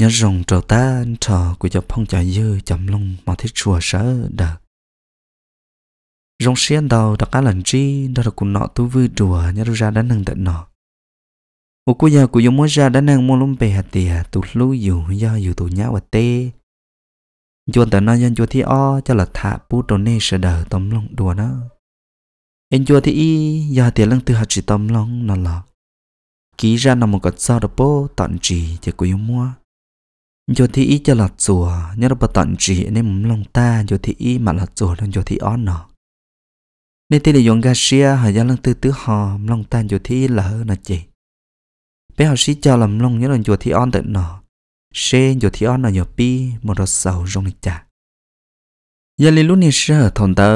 nhớ rồng trò ta trò của chọc phong chạy dư chậm lông mà thiết chùa sợ đờ rồng xiên đầu đặc cá lần chi đó là cùng nọ tu vư đùa nhớ ra đã nâng tận nọ một cô giờ của dùng mới ra đã nâng mua lông bè hạt tìa tụ lú dù do dù tụ nhá và tê chuồn tận nó nhân chùa thi o cho là thả pu đồ nê sợ đờ tấm lông đùa nó em chùa thì y giờ tiền lăng từ hạt chỉ tấm lông nó là ký ra nằm một cột sao đó bố tận chỉ cho của yêu mua yo thì ý cho lọt chùa nhớ đâu bà tận chỉ nên mắm lòng ta yo thì ý mà lọt chùa nên yo thì on nọ nên thì là yong ga xia họ gia lăng tư hò, họ lòng ta yo thì lỡ nọ chị bé họ sĩ cho làm lòng nhớ là yo thì on tự nọ xe yo thì on nọ yo pi một đợt sầu rong lịch chả giờ lý lúc này sợ thằng ta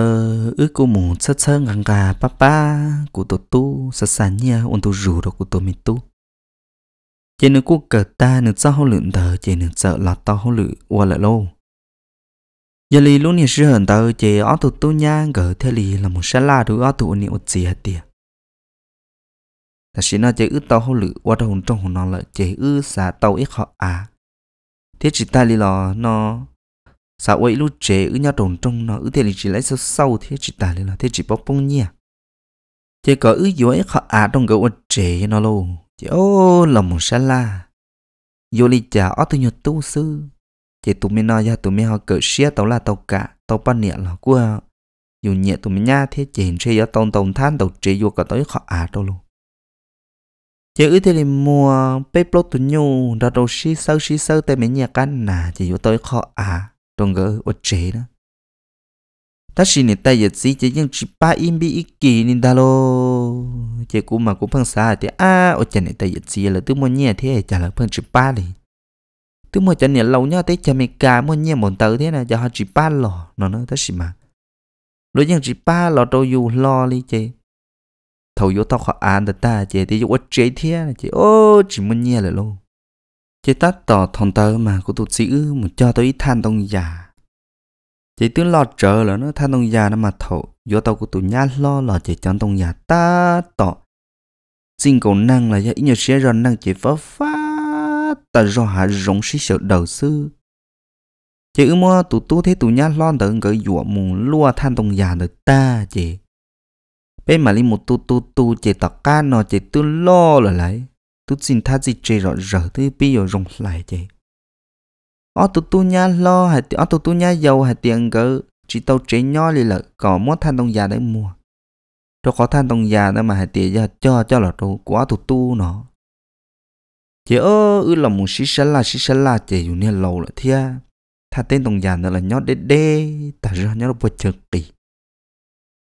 ước cú mù sơ sơ ngang gà papa cụ tổ tu sơ sàn nhia ôn tu rủ đó cụ tổ mi tu chỉ nên cố cờ ta nên sao hậu lượng tờ chỉ nên sợ là tao hậu lự qua lại lâu giờ lì lúc này sự hận tờ chỉ ở tụ tu nha gỡ theo lì là một sa la đối ở tụ niệm ột gì hết tiệt ta xin nó chỉ ước tao hậu lự qua đầu trong hồn nó là chỉ ước xả tao ít họ à thế chỉ ta lì lò nó xã hội lúc chỉ ước nhau đồng trong nó ư thế lì chỉ lấy sâu sâu thế chỉ ta lì lò thế chỉ bóc bông nha chỉ có ư yếu họ à trong gỡ ột chế nó luôn chỉ ô lòng sa la vô lý trả ở từ nhiều tu sư chị tụi mình nói ra tụi mình họ cỡ xia tàu là tàu cả tàu ban nhẹ là của dù nhẹ tụi mình nha thế chỉ hình xe do tông tông than tàu chỉ vô cả tới họ à đâu luôn chị ư thế thì mua bê plot tụi nhu ra đầu xí sơ xí sơ tay mình nhà căn nà chị vô tới họ à trong gỡ ốt chế đó ta xin nè ta giờ gì chỉ những chỉ ba im bi ít kỳ nên ta lo chỉ cũng mà cũng phăng xa thì à ở chân này ta giờ gì là tôi muốn nhẹ thế chả là phăng chỉ ba đi tôi muốn chân này lâu nhau tới chả mình cả muốn nhẹ một tờ thế này giờ họ chỉ ba lò nó nó ta xin mà đối những chỉ ba lò đâu dù lo đi chứ, thầu yếu tao khó ăn được ta chứ, thì vô chế thế này chứ, ô chỉ muốn nhẹ là luôn chị tắt tỏ thằng tờ mà của tụi sĩ một cho tôi ít than tông già chỉ tướng lo chờ là nó than tông già nó mà thầu do tàu của tụi nhá lo là chỉ chọn tông già ta tọ xin cầu năng là do nhờ nhiều xe rồi năng chỉ phá phá ta do hạ rộng sĩ sợ đầu sư chỉ ư mua tụi tu thế tụi nhá lo đỡ gỡ dụa mù lua than tông già được ta chị bên mà li một tu tu tu chỉ tọt ca nó chỉ tu lo là lại tu xin tha gì chỉ rõ rỡ thứ bây giờ rộng lại chị ở tụ tu nha lo hay ở tụ tu nha dầu hay tiền gỡ chỉ tàu chế nhỏ lì lợi có mốt than đồng già đấy mua cho có than đồng già đó mà hay tiền cho cho là tụ quá tụ tu nó chị ơ ư là một xí xá là xí xá là chị dù nè lâu là thia tha tên đồng già nữa là nhót đê đê ta ra nhót bột chật kỳ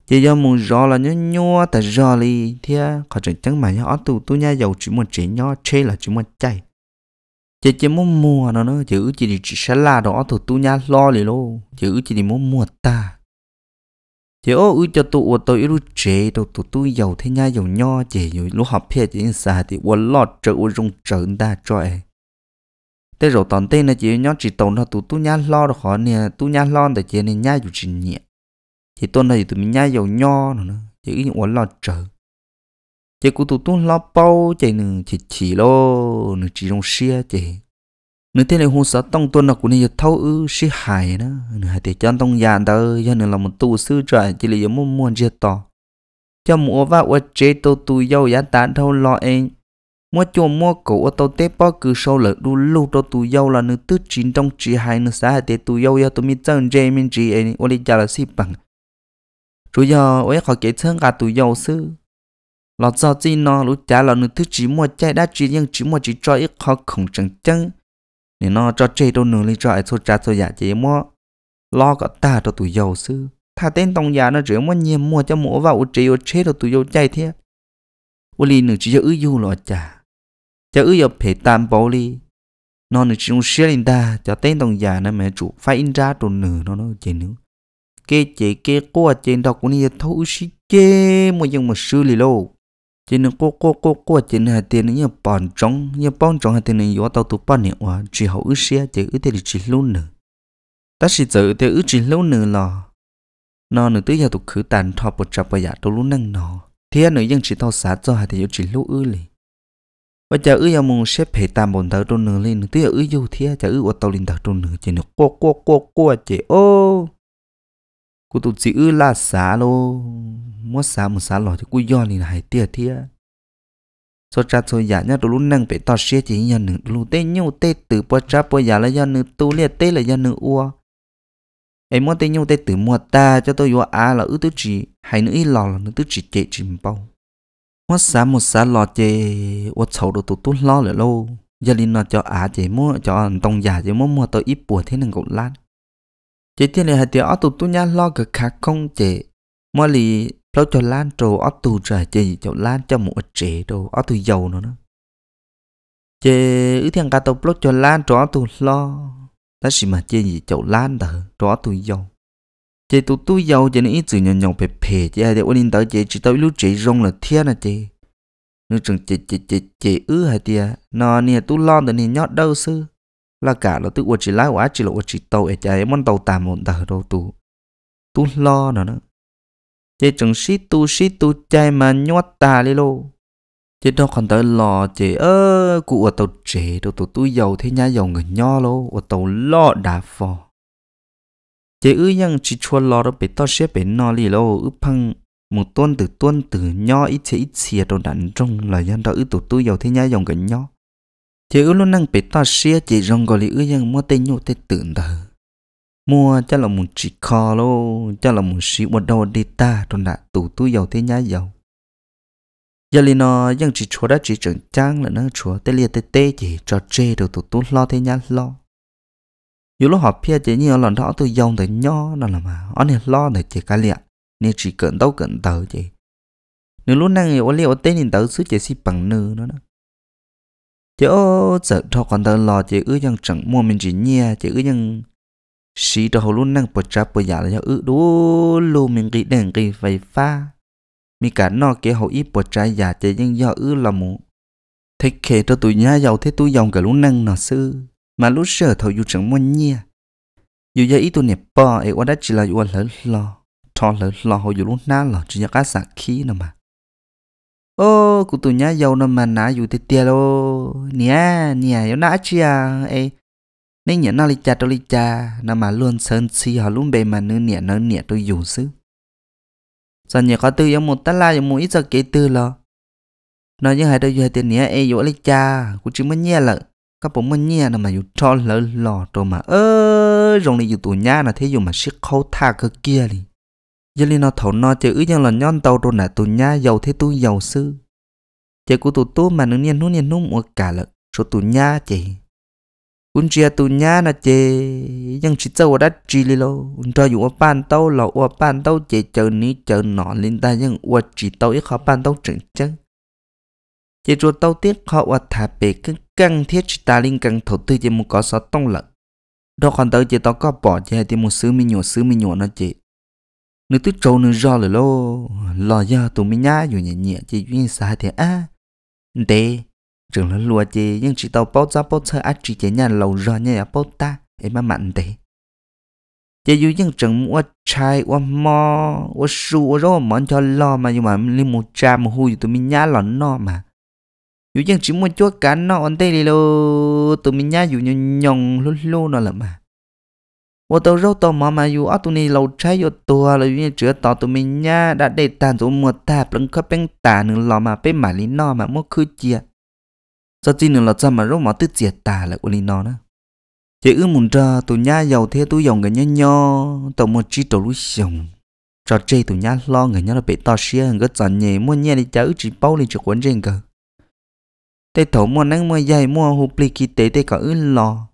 chị do mù rõ là nhó nhó ta rõ đi thia khỏi chẳng chẳng mà nhó tụ tu nha dầu chỉ một chế nhỏ chê là chỉ một chạy chị chỉ muốn mua nó nó chữ chị đi sẽ là đó thuộc tu nhà lo liền luôn chữ chị đi muốn mua ta chị ô ư cho tụ tôi ư chế tụ tụ tôi giàu thế nha giàu nho chị rồi lúc học phe chị xả thì quên lo trợ ô rung trợ ta cho em thế rồi toàn tên là chị nhóc chỉ tồn thôi tụ tu nhà lo được họ nè tu nhà lo để chị nên nha dù chị nhẹ chị tuần này tụi mình nha giàu nho nữa chị quên lo trợ chị cụ tụ tụ lo bao chị nương chị chỉ lo nương chỉ rong xia chạy nương thế này hôn sợ tông tuân nó cũng nên thâu ư xí hài đó nương hai tiền chân tông giàn đó do nương là một tu sư trời chỉ là giống muốn muốn chia to cho mua và ô chế tô tu dâu giá tán thâu lo em mua chùa mua cổ ở tô tế bao cứ sâu lợ đu lưu tô tu dâu là nương tứ chín trong chỉ hai nương xã hai tiền tu dâu ya tôi mi chân dê mình chỉ em ô đi chả là xí bằng rồi giờ ô ấy họ kể thân cả tu dâu sư lọ sao chi nó lũ trả lọ nửa thứ chỉ mua chạy đã chỉ nhưng chỉ mua chỉ cho ít khó không chẳng chẳng nên nó cho chơi đâu nữa lý cho ai thôi trả thôi giả chỉ mua lo cả ta cho tụi giàu sư thà tên tông giả nó rửa mua nhiều mua cho mua vào chỉ ở chế cho tụi giàu chạy thế u li nửa chỉ cho ư yêu lọ trả cho ư yêu phải tam bảo li nó nửa chỉ muốn xé lên ta cho tên tông giả nó mẹ chủ phải in ra đồ nửa nó nó chỉ nữa kê chế kê qua trên đâu cũng như thấu xí kê mà nhưng mà xử lý lâu chỉ nên cố cố cố cố chỉ nên hạt tiền như bọn trống như bọn trống hạt tiền này yếu tàu tụ bọn này chỉ hậu ước xe chỉ ước tiền chỉ luôn nữa ta chỉ tự thì ước chỉ luôn nữa là nó nữa tới giờ tụt khử tàn thọ bột chập bây giờ tụ luôn năng nó thế nữa vẫn chỉ tao xả cho hạt tiền chỉ lú ước liền bây giờ ước giờ muốn xếp hệ tam bồn tàu tụ nữa lên tới giờ ước dù thế giờ ước của tàu lên tàu tụ nữa chỉ nên cố cố cố cố chỉ ô cô tụt chỉ ư là xá lô mua xá một xá lò thì cô do này hải tiệt thia số trả số giả nhất tôi lúc năng phải tao xe chỉ nhận nửa lúc tê nhau tê từ bữa cha bữa giả là do nửa tu liệt tê là do nửa ua em mua tê nhau tê từ mua ta cho tôi vô à là ư tứ chỉ hay nữ ít lò là nữ tứ chỉ chạy chìm bao mua xá một xá lò chê ua sầu đồ tụt tụt lo lại lâu gia linh nó cho á chỉ mua cho tông giả chỉ mua mua tôi ít bùa thế nên cũng lan chỉ thiên này hạt tiêu ở tù tu nha lo cực khá không chế mà lì lâu cho lan trồ ở tù ra chỉ cho lan cho một chế đồ ở tù giàu nữa nữa chế ứ thiên cả tụ lâu cho lan trồ ở tù lo ta xì mà chế gì cho lan thở trồ ở tù giàu, chế tù tu giàu chế nên ít chữ nhỏ nhỏ bề bề chế hạt tiêu ôn in tới chế chỉ tao lúc chế rong là thiên là chế nếu chừng chế chế chế chế ư hạt tiêu nó nè tu lo thì nè nhót đâu sư là cả là tự uất chỉ lái quá chỉ là uất chỉ tàu ấy chạy món tàu tạm một tờ đâu tu tu lo nữa nữa chế chừng xí tu xí tu chạy mà nhót ta đi lô chế đâu còn tới lo chế ơ cụ ở tàu chế đâu tàu tu giàu thế nhá giàu người nho lô ở tàu lo đã phò ư chế chỉ chua lo đó bị to xếp bị no đi lô ư phăng một tuần từ tuần từ nho ít chế ít xìa đồ đạn trong là nhân đó ư tụ tu giàu thế nhá giàu người nho chỉ ước luôn năng bị ta xia chỉ rong gọi lý ưu yang mua tên nhô tên tưởng ta mua chắc là một chỉ kho lô chắc là một sĩ một đầu đi ta trong đã tủ tu giàu thế nhá giàu giờ li nó yang chỉ chúa đã chỉ trưởng trang là nó chúa tê lia tê tê chỉ cho chê được tủ tu lo thế nhá lo dù lúc họ phía chỉ nhiều là đó tôi dòng tới nho nó là mà anh này lo để chỉ cái liệt nên chỉ cận đâu cận tờ chỉ nếu lúc năng thì ô liệt ô tê nhìn tớ xứ chỉ xí bằng nư nó đó จ้าจะทอกันตลอเจะอือยังจังมัวมินจีเนียเจะอือยังสีทอลุ่นนั่งปวดจับปวดยาแล้วจ้าอือดูลูมินกีเด้งกีไฟฟ้า มีการนอกเกหัวอีปวดใจยาเจ้ายังย่ออือละมูเทคเคตัวตุยยายาวเทตุยยองกับลุ่นนั่งนอซื้อมาลุเชอทออยู่จังมัวเนียอยู่ยาอีตัวเนี่ยปอเอวัดจิลาอยู่วันหลังรอทอหลังรอหัวอยู่ลุ่น้าหล่อจึงยาก้าสักขี้นะมา ô cụ tụ nhá dâu nó mà nã dù tê tê lô nia nia yếu nã chi à ê nên nhớ nó li cha tôi li cha nó mà luôn sơn si họ luôn bề mà nương nia nương nia tôi dù xứ giờ nhớ có tư yếu một tá la yếu một ít giờ kể tư lo nó như hai đôi hai tiền nia ê yếu li cha cụ chỉ mới nhia lợ các bố mới nhia nó mà yếu cho lỡ lò rồi mà ơ rồng này yếu tụ nhá là thế yếu mà siết khâu tha cơ kia đi giờ li nó thấu nó chơi ứ nhân là nhon tàu rồi nè tụ nhá giàu thế tu giàu sư chơi của tụ tu mà nương niên hú niên hú một cả lợn số tụ nhá chơi un chia tụ nhá nè chơi nhưng chỉ tàu đất chỉ li lo un cho dùng ban tàu là ua ban tàu chơi chờ ní chờ nọ lên ta nhưng ua chỉ tàu ít khó ban tàu chừng chân chơi chùa tàu tiếc khó ua thả bể cứ căng thiết chỉ ta linh căng thổ tư chơi một có sáu tông lợn đó còn tới chơi tao có bỏ chơi thì một sứ mi nhổ sứ mi nhổ nó chơi nữ tức trâu nữ do lời lô lò do tụi mình nhá dù nhẹ nhẹ chỉ duyên xa thì á để trường lớn lùa chị nhưng chỉ tàu bao giá bao thơ á chỉ chị nhà lầu do nhà bao ta em mà mặn để chị dù nhưng trường mua chai mua mò mua su mua rô món cho lo mà nhưng mà lên một cha một hui tụi mình nhá lò no mà dù nhưng chỉ mua chúa cá no ăn tê đi lô tụi mình nhá dù nhong nhong lô lô nó là mà 我都肉到妈妈有啊，都你老柴有多了，因为这到都没呀，那得单做么大，不能可变大，你老嘛被买哩那嘛么去接，这只能老这么肉嘛都接大了，我哩那呢，这个么着，都伢有天都用个伢伢，都么只到路上，这这都伢老个伢了被到些个咱伢么伢哩家只包哩只关键个，得头么能么伢么胡不哩给得得个嗯老。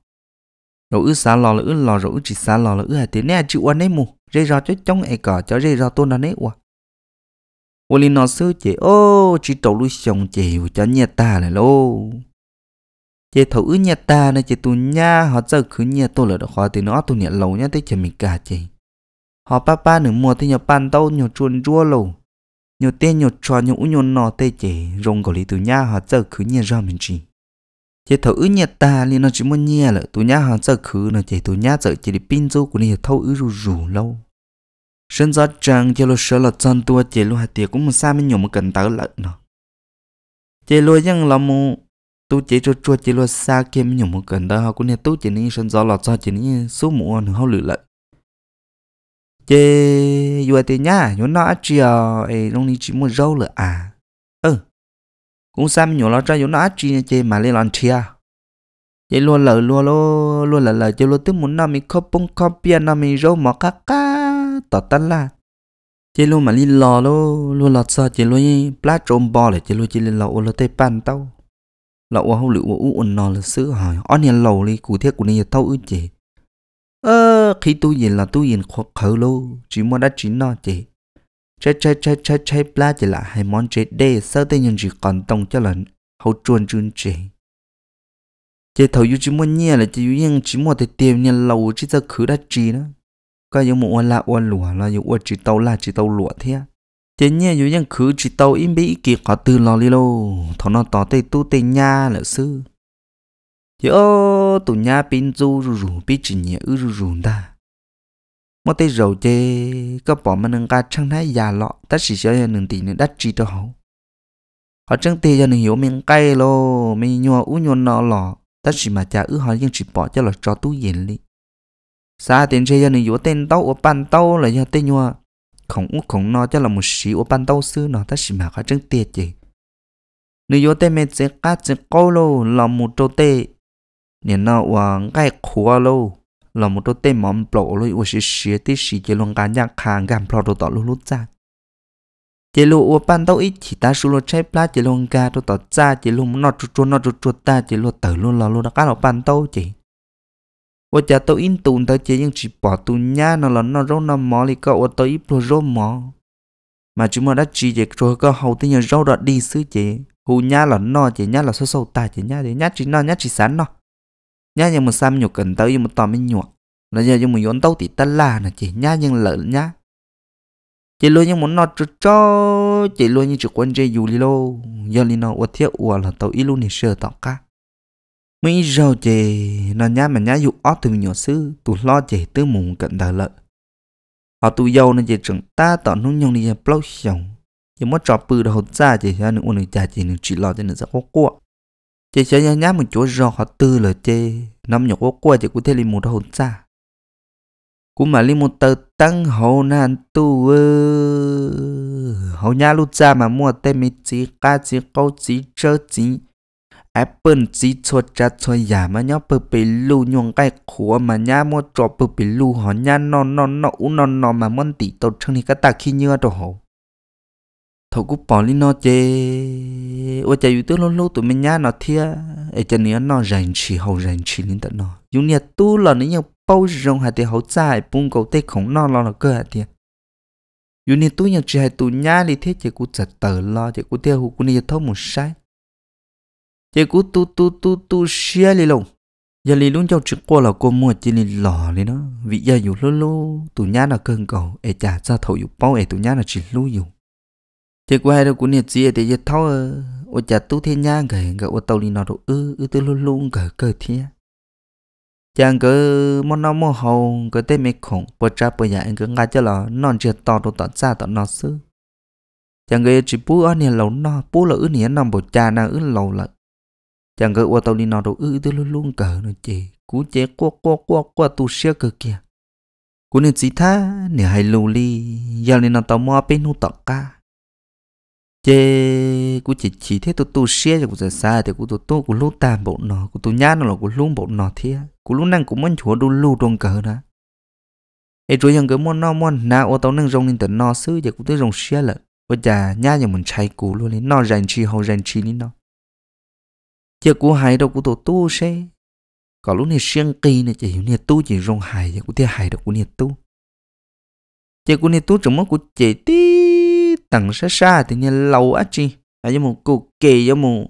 rồi ư xa lò là ư lò rồi ư chỉ xa lò là ư hạt tiếng nè chịu quan đấy mù rê rò cho chống ai cả cho rê rò tôi nó nấy ua ua lì nó sư chị ô chỉ tổ lui sòng chị cho nhà ta này lô chị thấu ư nhà ta này chị tu nha họ giờ cứ nhà tôi là được khóa thì nó tu nhà lâu nhá tới chờ mình cả chị họ ba ba nửa mùa thì nhà ban tàu nhà chuồn chua lâu nhiều tên nhiều trò nhiều u nhiều nọ tê chị rong gọi lý từ nhà họ giờ cứ nhà ra mình chị chỉ thấu ứ nhiệt ta liền nó chỉ muốn nhẹ là tụi nhá hàng giờ khứ nó chỉ tụi nhá giờ chỉ đi pin dâu của nó thấu ứ rù rù lâu sân gió trăng cho lo sợ là chân tua chỉ lo hạt tiệc cũng một xa mình nhổ một cần tớ lợn nó chỉ lo rằng là mu tu chỉ cho chua chỉ lo xa kia mình nhổ một cần tớ họ cũng liền tu chỉ nên sân gió lọt cho chỉ nên số mũ nó họ lử lợn chỉ vừa thì nhá nhốn nó chia ấy ờ, lúc này chỉ muốn rau lợn à cũng xem nhỏ lo cho, yếu nó át chi chê mà lên lon chia vậy luôn lờ luôn lô luôn lờ lờ chơi luôn tức muốn nó mình không bông không bia nó mình rô mà cá cá tỏ tân là chơi luôn mà lên lò lô luôn lọt sợ chơi luôn plát trộm bò lại chơi luôn chơi lên lò ô lô tê pan tao lò ô hông lựu ô u ồn nò là sữa hỏi on nhà lầu đi cụ thiết của này tao ư chị ơ khi tôi nhìn là tôi nhìn khó khờ lô chỉ muốn đã chín nó chị trái trái trái trái trái bla chỉ là hai món chế đê sao tên nhân chỉ còn tông cho lần hậu chuồn chuồn chế chế thầu yu chỉ muốn nhẹ là chế yu yên chỉ mua thì tiền nhẹ lâu chỉ ra khứ đã chỉ đó có những một là oan lụa là những oan chỉ tàu là chỉ tàu lụa thế chế nhẹ yu yên khứ chỉ tàu im bị kỳ có từ lò li lô thằng nó tỏ tay tu tay nha là sư chế ô tụ nha pin du rù rù bị chỉ nhẹ ư rù rù ta mà tới rồi chê có bỏ mà nâng ca chẳng thấy già lọ tất chỉ cho nên tỷ nên đắt chi cho họ họ chẳng tiền cho nên hiểu mình cay lô mình nhua ú nhua nọ lọ tất chỉ mà cha ứ họ nhưng chỉ bỏ cho là cho tú yên đi xa tiền chơi cho nên hiểu tên tàu ở bàn tàu là do tên nhua không ú không nọ cho là một sĩ ở bàn tàu xưa nó tất chỉ mà họ chẳng tiền chứ. nếu yếu tên mình sẽ cắt sẽ câu lô là một chỗ tệ, nên nó uống cái khua lô là một đôi tay mỏm bộ lối ua sĩ sĩ tí sĩ chế luôn cá nhạc hàng gàm pro đồ tỏ lúc lúc ra chế lô ua ban tao ít chỉ ta su lô chế plá chế luôn cá đồ tỏ ra chế luôn nọ chú chú nọ chú chú ta chế lô tử luôn là lô đã cá lô ban tao chỉ ua cha tao in tùn tao chế nhưng chỉ bỏ tùn nhá nó là nó râu nó mò lì cơ ua tao ít pro râu mỏ mà chúng mà đã chỉ chế rồi cơ hầu tí nhờ râu đó đi sư chế hù nhá là nọ chế nhá là sâu sâu ta chế nhá thì nhá chỉ nọ nhá chỉ sẵn nọ nhá nhưng mà xăm nhục cần tới nhưng mà tao mới nhục là giờ nhưng mà vốn tao thì tân là nè chị nhá nhưng lỡ nhá chị luôn nhưng muốn nó cho cho chị luôn như chữ quân chơi dù li lô giờ li nó uất thiết uất là tao ít luôn thì sợ tọt cả mấy giờ chị nó nhá mà nhá dụ ót từ nhỏ sư tụ lo chị tư mùng cận đời lợi họ tụ dâu nên chị trưởng ta tỏ nung nhung đi block xong chỉ mất cho bự đầu ra chị ra nữa uống được trà chị nữa chị lo cho nữa sẽ khó cuộn chị sẽ nhá nhá một chỗ rò họ tư là chê năm nhục quá qua chỉ cũng thấy lên một hồn xa cũng mà lên một tờ tăng hồ nan tu ơ hồ nhá lúc ra mà mua tê mi chỉ ca chỉ câu chỉ chớ chỉ Apple chỉ cho cha cho nhà mà nhá bự bì lu nhung cái khổ mà nhá mua trò bự bì lu họ nhá non non nó u non non mà muốn tỷ tổ trong thì các ta khi nhớ đồ hồ thầu cú bỏ lên nó chê ô chả yêu tôi luôn luôn tụi mình nhá nó thia ấy chả nhớ nó rèn chỉ hầu rèn chỉ lên tận nó dù nhà tu là nếu nhau bao rong hạt thì hậu trái bung cầu tê khổng nó lo là cơ hạt thì dù nhà tu nhà chỉ hạt tụi nhá thì thế chỉ cú chặt tờ lo chỉ cú theo cú này thâu một sai chỉ cú tu tu tu tu xia lì lồng giờ lì luôn trong trực qua là cô mua chỉ lì lò lì nó vì giờ dù lâu lâu tụi nhá là cơn cầu ấy chả ra thầu dù bao ấy tụi nhá là chỉ lưu dù thế qua đâu cũng nhiệt gì thì giờ thao ờ, ô chả tu thiên nha cái cái ô tàu đi nó đâu ư ư tư luôn luôn cái cái thiên chẳng cái món nó mò hầu cái tê mê khổng bờ dạ, cha bờ nhà cái ngay cho là non chưa to đồ tọt xa tọt nó sư chẳng cái chỉ bú ở nhà lẩu nó bú là ư nhà nằm bờ cha na ư lầu là chẳng cái ô tàu đi nó đâu ư ư tư luôn luôn cái nó chỉ cú chế qua qua qua qua tu sửa cái kia cú nhiệt gì tha nửa hay lù li giờ nên nó tao mua bên hút tọt cả chế cú chỉ chỉ thế tôi tôi xia cho cú giờ xa thì cú tôi tôi cú lú tàn bộ nó cú tôi nhát nó là cú lú bộ nó thế cú lú năng cũng muốn chúa đu lú trong cờ đó ấy chúa những cái muốn nó muốn na ô tao năng rong nên tận nó xứ giờ cú tôi rong xia lợ ô chà nhát giờ mình chạy cú luôn lên nó rèn chi hầu rèn chi nên nó giờ cú hay đâu cú tôi tu xe có lúc này xiên kỳ này chỉ hiểu này tu chỉ rong hài giờ cú thấy hài đâu cú này tu giờ cú này tu chẳng mất cú chạy tí tặng xa xa thì nhà lâu á chi à giống một cụ kì giống một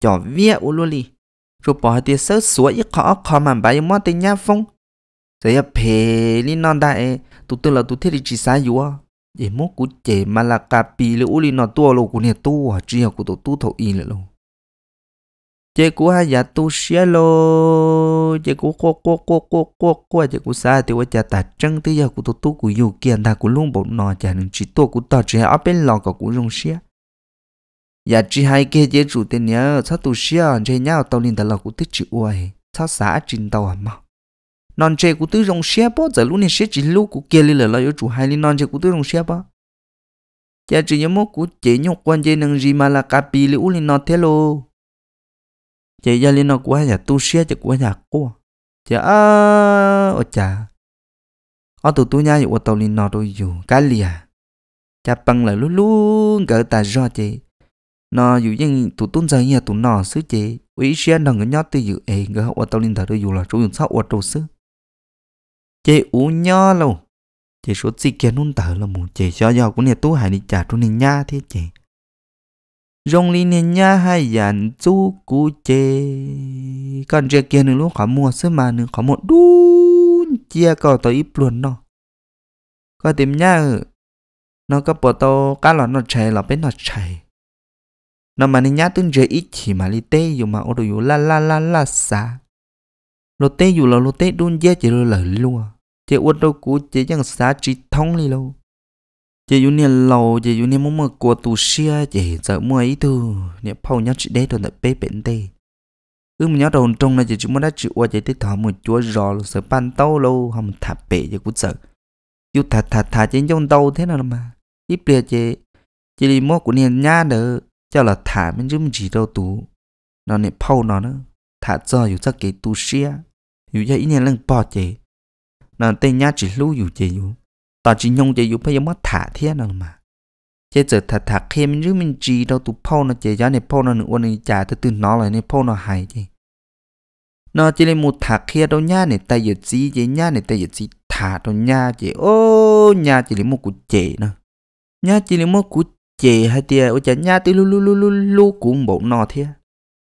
chọn vía u luôn đi rồi bỏ tiền sớ sủa ít khó khó mà bà mất tên nhà phong thế à phe li non đại tụt tư là tụt thiết đi chỉ xa yếu à để mốt cụ chế mà là cà pì lu u li nó tua lô cụ nè tua chỉ à cụ tụt tu thầu in lại chế cú hai giả tu xia lô chế cú cô cô cô cô cô cô chế cú xa thì qua chả ta chân tới giờ cú tu tu cú yêu kia ta cú luôn bộ nọ chả nên chỉ tu cú ta chỉ ở bên lò của cú rong xia giả chỉ hai kia chế chủ tên nhớ sa tu xia chế nhau tao liền ta lò của tích chịu uầy sa xã trình tao à mau non chế cú tu rong xia bao giờ luôn nên xia chỉ lúc cú kia lên là lo chủ hai lên non chế cú tu rong xia bao giả dạ chỉ nhớ mốt của chế nhục quan chế năng gì mà là cà pì liu lên nọ thế lô chị gia linh nó quá nhà tu xia chị quá nhà cô chị ơ ơ chà ở tụ tu nhà của tàu linh nó đôi dù cá lìa cha bằng lại luôn luôn gỡ ta do chị nó dù nhưng tụ tu giờ nhà tụ nó xứ chị quý xia nó người nhót từ dự ấy người học ở tàu linh thở đôi dù là chủ dùng sáu ở trụ xứ chị u nhó lâu chị số gì kia nôn tờ là một chị cho do cũng nhà tu hải đi trả tu này nha thế chị รงลีเนียให้ยันจูกูเจก่อนเจียเกียนึงลูกขามัวเสมาหนึ่งขาหมดดูเจียก็ต่ออีปลวนเนาะก็เต็มย่าเออนก็ปวดโตก้าหล่อนนใช่หลอเป็นนใช่ยนอมันเนี่ยตึ้งเจออีขี่มาลีเตยอยู่มาอดอยู่ลาลาลาลาซาโลเตยอยู่หลอโลเตยดูเจียเจรลญหลัวเจอวดตัวกูเจียังสาจิตท้องลีโล chị yêu nè lâu chị yêu nè muốn mua của tù xia chị giờ mua ít tu nè phao nhát chị đấy rồi lại bế bệnh tê ư mình nhớ đầu trong này, chị chúng đã chịu qua chị tới thọ một chúa rò sợ pan tàu lâu không thả bể chị cũng sợ yêu thà thà thà trên trong tàu thế nào mà ít bia chị chị đi mua của nền nha nữa cho là thả mình chứ mình chỉ đâu tú nó nè phao nó nữa thả cho yêu chắc cái tu xia yêu cho ít nè lần bỏ chị nó tên nhát chỉ lưu yêu chị yêu ta chỉ nhung chỉ giúp bây giờ mất thả thế nào mà chế giờ thả thả khi mình rước mình đâu tụ phao nó chế giá này phao nó nữa này trả từ từ nó lại này phao nó hại chứ nó chỉ là một thả kia đâu nha này ta giờ gì chế nha này ta giờ gì thả đâu nha chế ô nha chỉ là một cụ chế nữa nha chỉ là một cụ chế hay tiề ô chả nha từ lu lu lu lu lu cũng bộ nọ thế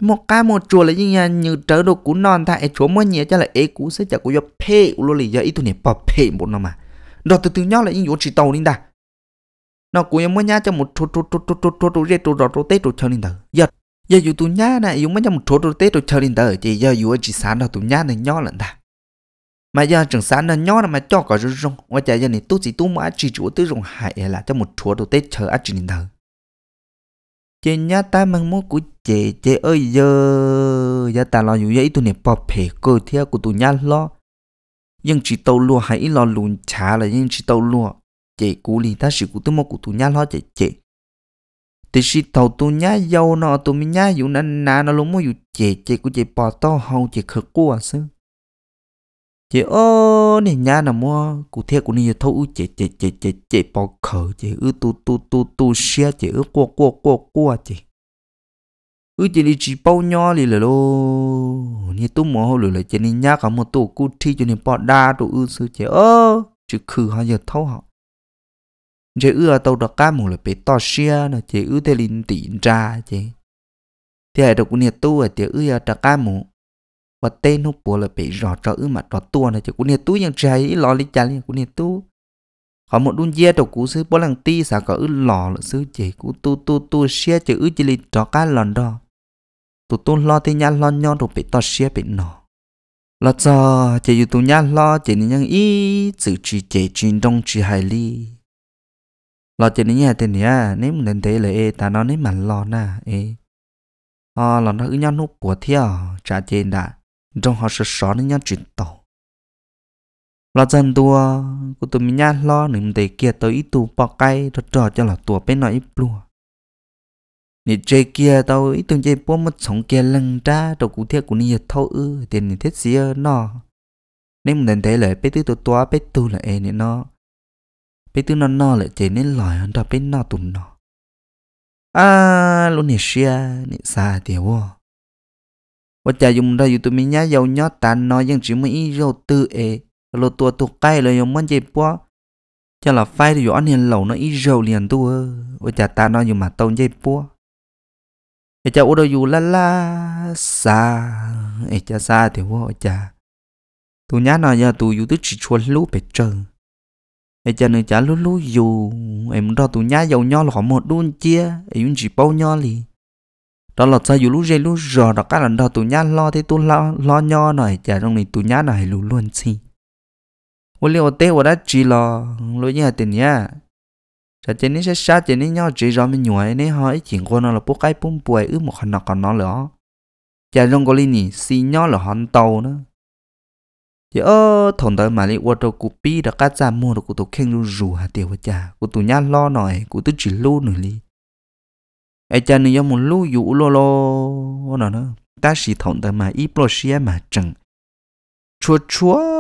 một cái một chùa là như nhà như trở đồ của non ta ấy chỗ mới nhớ cho là ấy cũ sẽ chả có giúp phê luôn lý giờ ít tuổi này bỏ phê bộ nó mà nó từ từ những chỉ tàu linh đà nó cũng em mới nhá cho một chút chút chút chút chút chút chút chút chút chút tết chút chơi linh đà giờ giờ dù tụi nhá này dùng mới cho một chút chút tết chút chơi linh đà thì giờ dù chỉ sáng đâu tụi nhá này nhỏ lần ta mà giờ trường sáng nó nhỏ là mà cho cả rung rung ngoài trời giờ này tôi chỉ tu mà chỉ chủ tư rung hại là cho một chút chút tết chờ ăn chỉ linh đà chị nhá ta mang mối của chị chị ơi giờ giờ ta lo dù vậy tụi này bỏ phê cơ theo của tụi nhá lo nhưng chỉ tàu lúa hãy lo lùn chả là nhưng chỉ tàu lúa chạy cú lì ta chỉ cú tư mô cú tu nhá lo chạy chị thì sĩ tàu tu nhát dâu nó tu mi nhát dụ nà nà nó luôn mua dụ chạy chạy cú chạy bỏ to hầu chạy khờ cua à sư chị ô nè nhá nà mua cú thiệt cú nì thâu chạy chạy chạy chạy chạy bỏ khờ chạy ư tu tu tu tu xia chạy ư cua cua cua cua chạy ui chỉ chỉ bao nhỏ lì là lô như tu mồ hôi lửa cho nên nhắc cả một tổ cụ thi cho nên bỏ đa tổ ưu sư chế ơ chứ khử hai giờ thâu họ chế ưu ư à, tàu đặc cá một là bé to xia là chế ưu thế linh tịn ra chế thì hệ độc nhiệt tu à chế ư à, đặc cá một và tên hút bùa là bị rõ cho ưu mặt rõ tua này chế cũng nhiệt tu nhưng trái ý lo lý chả liên cũng nhiệt tu họ một đun dê độc cụ sư bốn lần ti xả cả ưu lò là sư chế cũng tu tu tu xia chế ưu chỉ linh trò cá lòn đó tụ tu lo thì nhà lo nhon rồi bị to xia bị nọ lo cho chỉ dù tụ nhà lo chỉ nên nhân ý sự chỉ chỉ chuyện đông chỉ hài ly lo chỉ nên nhà tiền nhà nếu mình đến thế là ta nói nếu mà lo na ê à lo nó cứ nhon nút của theo ờ, trả tiền đã trong họ sẽ xóa nên nhon chuyển tàu lo dần tua của tụi mình nhà lo nếu mình để kia tới ít tụ bỏ cây rồi trò cho là tua bên nói ít lùa nè chơi kia tao ít tuần chơi bố mất sóng kia lăng ra tao cụ thiết cũng nhiệt thâu ư tiền thiết gì nó nên mình thấy là bé tư tổ tua bé tư là e nè nó bé tư nó nó là chơi nên lòi hơn đó bé nó tụm nó à luôn nè xia nè xa tiệt vô và chả dùng ra YouTube mình nhá giàu nhót tàn nó nhưng chỉ mới ít giàu tư e lo tua tu cay là dùng món chơi bố cho là phai thì dù anh hiền lẩu nó ít giàu liền tu ơ và ta nó dùng mà tông chơi bố cha ô đâu dù la la xa ê cha xa thì vô cha tu nhá nó giờ tu dù tức chỉ chua lú bể trơn ê cha nữa cha lú lú dù em đó tu nhá giàu nhau là họ một đun chia em chỉ bao nhau lì đó là sao dù lú dây lú rò đó các lần đó tu nhá lo thế tu lo lo nhau này cha trong này tu nhá này lú luôn chi ô liều tế ô đã chỉ lo lối nhà tiền nhá cho nên nó sẽ sát cho nên nhau chỉ rõ mình nhồi nên họ ấy chuyện của nó là bố cái bún bùi ứ một hòn nọ còn nó nữa chả rong có linh xì nhau là hòn tàu nữa thì ơ thằng tới mà lấy water copy đã cắt ra mua được của tôi khen luôn rù hà tiêu với cha của tôi nhát lo nổi của tôi chỉ lu nổi li ai cha này một lu dụ lo lo nó nữa ta chỉ thằng tới mà ít lo xia mà chừng chua chua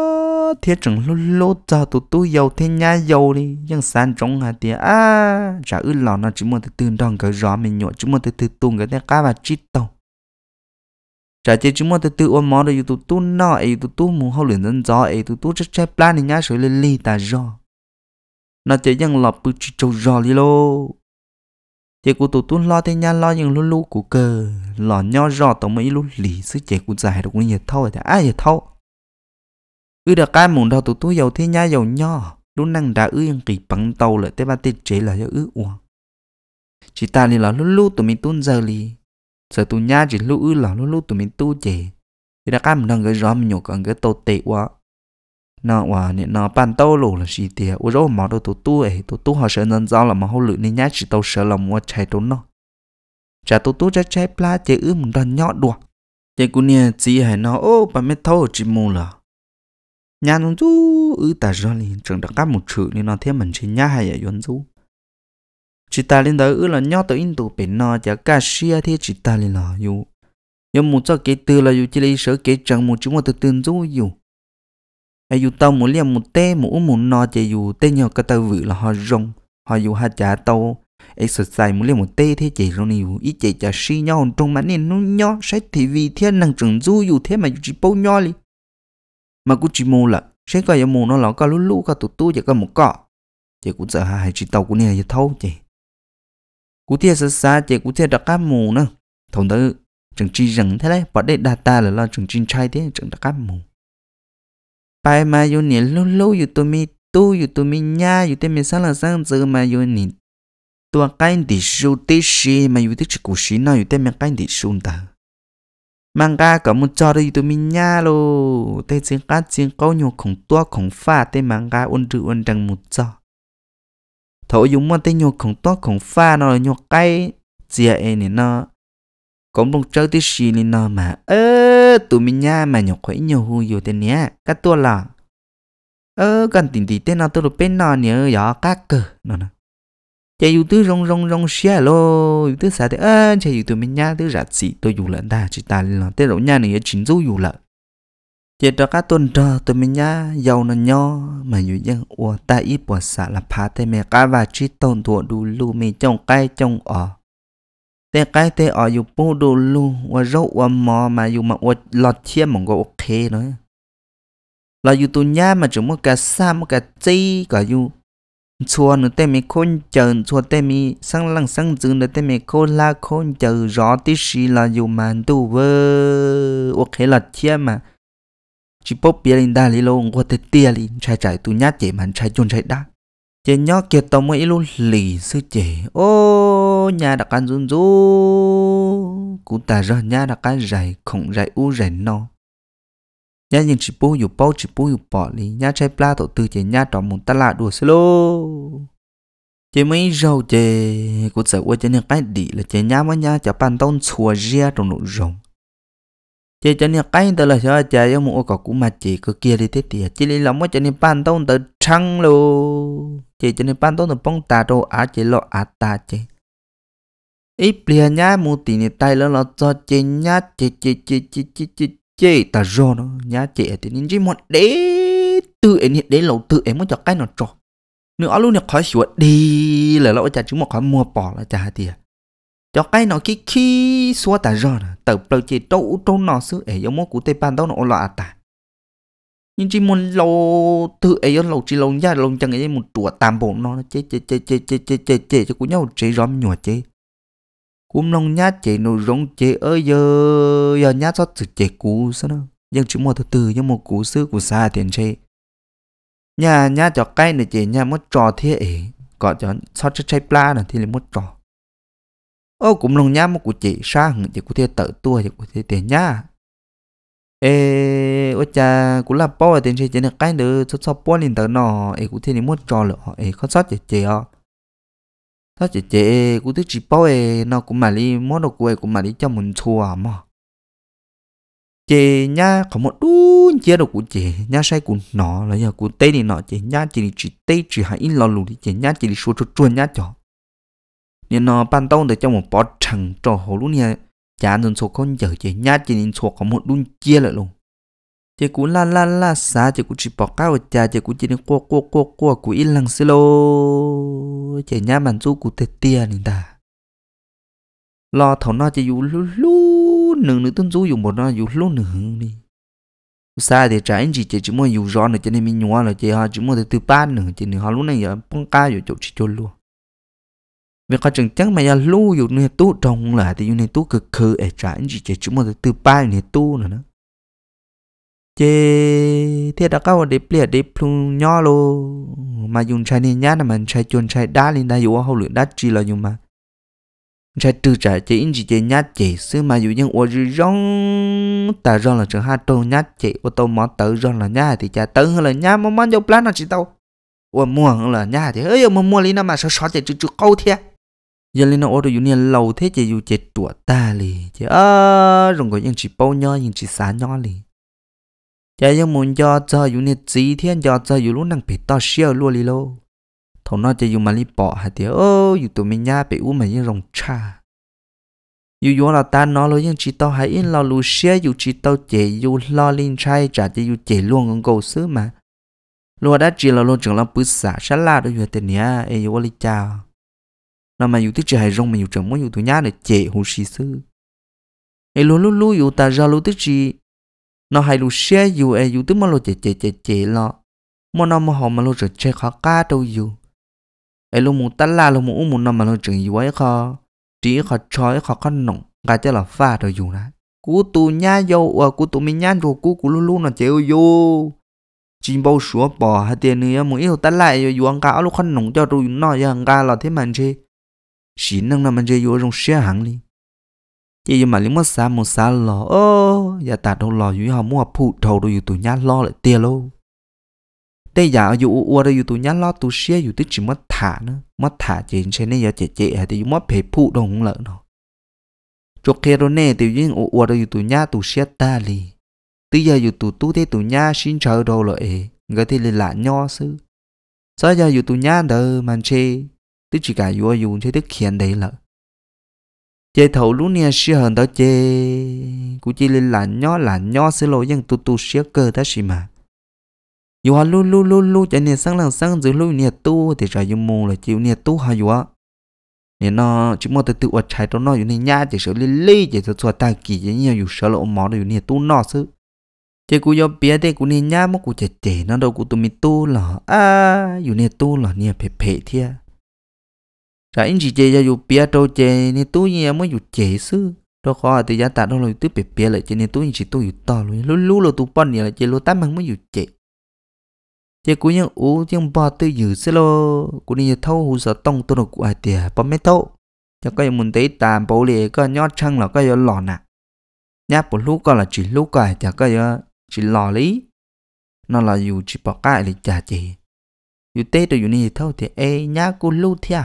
thế chẳng lô lô cho tụi tôi dầu thế nhà dầu đi nhưng san trống hả tiệt à Chả ư lò nó chỉ muốn từ tương đồng cái rõ mình nhọ chỉ muốn từ tự tung cái thế cá và chít tàu Chả chế chỉ muốn từ tự ôm món rồi tụi tôi nọ ấy tụi tôi muốn hậu luyện dân gió ấy tụi tôi chắc chép plan này nhá rồi lên li ta rõ nó chế rằng lọp bự chỉ trâu rõ đi lô chế của tụi tôi lo thế nhà lo những lô lô của cơ, lò nho rõ tổng mấy lô lì sức chế của giải được cũng nhiệt thâu thế ai nhiệt thâu ư đã cái mùng đầu tụ tú dầu thế nhá dầu nho lúc năng đã ư yên kỳ bằng tàu lại tế ba tê chế là ư uống chỉ ta đi là lúc lúc tụi mình tuôn giờ li giờ tụi nhá chỉ lúc ư là lúc lúc tụi mình tu chế ư đã cái mùng đầu cái gió mình nhổ còn cái tàu tệ quá nó quá, nè nó bàn tàu lù là gì tiệt ủa rồi mà đầu tụi tu ấy tụi tu họ sợ nhân do là mà hậu lự nên nhá chỉ tàu sợ là mua chạy tụi nó chả tụi tu chắc chạy pla chế ư mùng đòn nhọ đuộc chế cũng nè chỉ hay nó ô bà mẹ thâu chỉ mù là nhà nông chú ở ừ, ta ra li chẳng được cáp một chữ nên nó thêm mình trên nhà hay là yến chú chỉ ta lên đó ứ ừ, là nhau tới in tụ bên nó chả cả xia thế chỉ ta lên là yêu yêu một cho cái từ là yêu chỉ lấy sở cái chẳng một chữ mà từ từ chú yêu ai yêu tao một liam một tê một uống một no chơi yêu tê nhau cái tao vự là họ rồng họ yêu hai chả tao exercise một liam một tê thế chỉ rồi yêu ít chỉ chả xi nhau trong mà nên nó nhau sẽ thì vì thiên năng trưởng du yêu thế mà chỉ bao nhau liền mà cũng chỉ mù là sẽ có những mù nó là có lú lú có tụt tu và có một cọ chỉ cũng sợ hai chỉ tàu cũng này thâu chỉ cú thiệt sợ xa chỉ cú thiệt đặc cá mù nữa thằng tư chẳng chi rằng thế đấy bọn đệ ta là lo chẳng chỉ trai thế chẳng đặc cá mù bài mà yêu nè lú lú yêu tụi mi tu yêu tụi mi nha yêu tụi mi sáng là sáng giờ mà yêu nè tua cái đi sưu tí xì mà yêu tí chỉ cú xì nào yêu tụi mi cái đi sưu ta mang manga có một cho đi tụi mình nha lô thế chiến cá chiến câu nhiều khổng tua khổng pha thế mang manga ôn trừ ôn đằng một cho, thấu dùng mà thế nhiều khổng tua khổng pha nó nhiều cái chia e này nó có đồng chơi tí xì này nó mà ơ tụi mình nha mà nhiều khỏe nhiều hù nhiều tên nhé các tua là ơ gần tình tí thế nào tôi được bên nó nhớ gió các cờ nó nè chạy dù tư rong rong rong xia lo, dù tư xả thế ơn chỉ dù tư mình nhá tư rạt xị tôi dù lợn ta chỉ ta là tới rồi nhà này chính dù dù lợn chỉ đó các tuần trò tôi mình nhá giàu nó nho mà dù dân ủa ta ít bỏ xả là phá thế mẹ cá và chỉ tồn thuộc đủ lù mì trong cây trong ở tê cái tê ở dù bố đồ lù và rau và mò mà dù mà ủa lọt chiếm mong có ok nữa là dù tôi nhá mà chúng một cái xa một cái chi cả dù chùa nữa tên mình khôn chờ chùa tên mình sang lăng sang dư nữa tên mình khôn la khôn chờ rõ tí xì là dù mà tu vơ ok là chia mà chỉ bốc bia lên đa lý lâu qua tới tia lý trai trải tu nhát chế mà trai chôn trai đá chế nhó kia tao mới luôn lì sư chế ô nhà đặc ăn run rú cụ ta ra nhà đặc can rải khổng rải u rải no nhà nhìn chỉ bố dù bao chỉ bố dù bỏ lì nhà chạy pla tổ tư chế nhà trọ một ta là đùa xí lô chế mấy rau chế cũng sợ quá chế nhà cái đi là chế nhà mà nhà chả bàn tông xua ria trong nội rồng chế chế nhà cái tờ là sao chế giống một cọc của mà chế cứ kia đi thế tiệt chỉ lấy lòng quá chế nhà bàn tông tờ trăng lô chế chế nhà bàn tông tờ bông ta đồ á chế lọ á ta chế ít bia nhá mu tì nè tay lo lo cho chế nhá chế chế chế chế chế chế chế ta rô nó nhá chế thì nên chỉ một đế tự em hiện đế lâu tự em muốn cho cái nó cho nữa luôn là khỏi sửa đi là lỗi chả chúng mà khỏi mua bỏ là chả thì cho cái nó khi khi xua ta rô nè tự bầu chế trâu trâu nó xứ ấy giống mối của tây ban đó nó là ta nhưng chỉ muốn lâu tự ấy lâu chỉ lâu nhá lâu chẳng ấy một chùa tạm bộ nó chế chế chế chế chế chế chế chế cho của nhau chế rắm nhùa chế cũng lòng nhát chế nó rong chế ơi giờ giờ nhát cho từ chế cú sao nó nhưng chúng một từ từ nhưng một cú sư của xa tiền chế nhà nhà cho cây này chế nhà mất trò thế ấy có cho sao cho chơi pla này thì là mất trò ô cũng lòng nhát một của chị xa hằng chị có thế tự tua chị có thế tiền nhà ê ô cha cũng là bao tiền chế chế này cái nữa cho cho bao liền tự nọ ấy có thế là mất trò lợ ấy không sót chế chế à ta chỉ chế cũng tức chỉ bảo ấy nó cũng mà đi món đồ quê cũng mà đi cho mình chùa mà chế nhá có một đun chế đồ của chế nhá sai của nó là giờ của tây thì nó chế nhá chỉ đi chỉ tây chỉ hay in lò lù đi chế nhá chỉ đi xua cho chuồn nhá chó nên nó ban tông để cho một bó chẳng trò hồ luôn nha chả nên số con giờ chế nhá chỉ nên số có một đun chia lại luôn chị cũng la la la xa chị cũng chỉ bỏ cao ở cha chị cũng chỉ nên qua qua qua qua cũng yên lặng xí lô chị nhá bạn chú cũng thiệt tiền nên ta lo thầu nó chị yêu lú lú nừng nửa tuần chú yêu một nó yêu lú nửa hứng đi xa thì trả anh chị chị chỉ muốn yêu gió nữa cho nên mình nhua là chị họ chỉ muốn từ từ ba nữa chị nữa họ lúc này giờ bông ca rồi chỗ chị chôn luôn vì có chừng chắc mà giờ lú yêu này tu trồng lại thì yêu này tu cực khư để trả anh chị chị chỉ muốn từ từ ba này tu nữa chế thiệt đã các để bịa để plung nhỏ lô mà dùng chai này nhá là mình chai chuồn chai đá lên đây dùng hậu lượng đá chi là dùng mà chai trừ trả chế in chỉ chế nhá chế xứ mà dùng những ô dư rong ta rong là trường hai tô nhát chế ô tô mỏ tử rong là nhá thì chả tử hơn là nhá mà mang dọc lá nó chỉ tao ô mua hơn là nhá thì ấy mà mua lên nó mà sao sao chế trừ trừ câu thế giờ lên nó ô tô dùng lâu thế chế dùng chế tủa ta lì chế ơ rồi có những chỉ bao nhoi những chỉ xá nhoi lì giờ giờ muốn cho cho dù nè chỉ thiên cho cho dù lúc năng bị to xíu luôn đi lô thằng nó cho dù mà đi bỏ hạt thì ô dù tụi mình nhá bị u mà như rồng cha dù dù là ta nói luôn, nhưng chỉ tao hay yên lo lù xíu dù chỉ tao chỉ dù lo linh trai trả cho dù chỉ luôn ngon cầu xứ mà luôn đã chỉ là luôn trường làm bứt xả xả la đôi giờ tiền nhá ai dù đi chào nó mà dù thích chơi hay rong mà dù chẳng muốn dù tụi nhá để chỉ hồ xí xứ ai luôn luôn luôn dù ta ra luôn thích chỉ nó hay lu xe dù e dù tức mà lo chè chè chè chè lo mà nó mà họ mà lo chè chè khó cá đâu dù e lu muốn tát la lu muốn u muốn nó mà lo chè dù ấy khó chỉ khó chói khó khăn nồng gà chè là pha đâu dù nè cú tu nhá dâu à cú tu mình nhá rồi cú cú lu lu nó chèo dù chim bao sủa bỏ hai tiền nữa mu yêu tát lại rồi dù ăn cá lu khó nồng cho rồi nó giờ ăn cá là thế mà anh chị xin năng là mình chơi vô trong xe hàng đi chỉ mà lý mất xa một xa lò ô giờ ta đâu lò dưới họ mua phụ thầu đồ dù tụi nhá lo lại tiền luôn đây giờ dù ua đây dù tụi nhát lo tụi xe dù tích chỉ mất thả nữa mất thả chỉ xe này giờ chạy chạy hay thì mất phải phụ đồ cũng lợn nó cho kia rồi nè thì ở ua đây dù tụi nhát tụi xe ta lì từ giờ dù tụi tu thế tụi nhát xin chờ đồ lại người thì là nho sư sao giờ dù tụi nhá đờ màn chê tức chỉ cả dù dù thế tức khiến đấy lợn chế thầu lúc nè xí hờn đó chế cũng chỉ lên là nhó là nhó sẽ lỗi dân tu tu xí cơ đó xí mà dù họ lu lu lu lu cho nè sáng lần sáng giữ lu nè tu thì rồi dù mù là chịu nè tu họ dù á nè nó chỉ mò tự tự ở trái trong nó dù nè nhá chỉ sợ lý lê chỉ sợ xóa tai kỳ chỉ nhiều dù sợ lộ mỏ rồi dù nè tu nó sư chế cú do bé đây cú nè nhá mất cú chè chè nó đâu cú tụi mình tu là à dù nè tu là nè phê phê thiệt ra in chỉ chơi dù bia trâu chơi nên tôi như mới dù chơi sư đó khó thì giá tạ đó là tôi bị bia lại chơi nên tôi chỉ tôi dù to luôn lúc lúc là tôi bận này là chơi lúc tám mình mới dù chơi chơi cuối nhau ú chương ba tôi giữ xe lô của đi thâu hú sợ tông tôi nó của ai tiề ba mét thâu cho cái muốn thấy tạm bố lì có nhót chăng là có giờ lò nè nhá bố lúc có là chỉ lúc có chả có giờ chỉ lò lý nó là dù chỉ bỏ cái thì chả chỉ dù tết rồi dù này thâu thì ê nhá cô lưu theo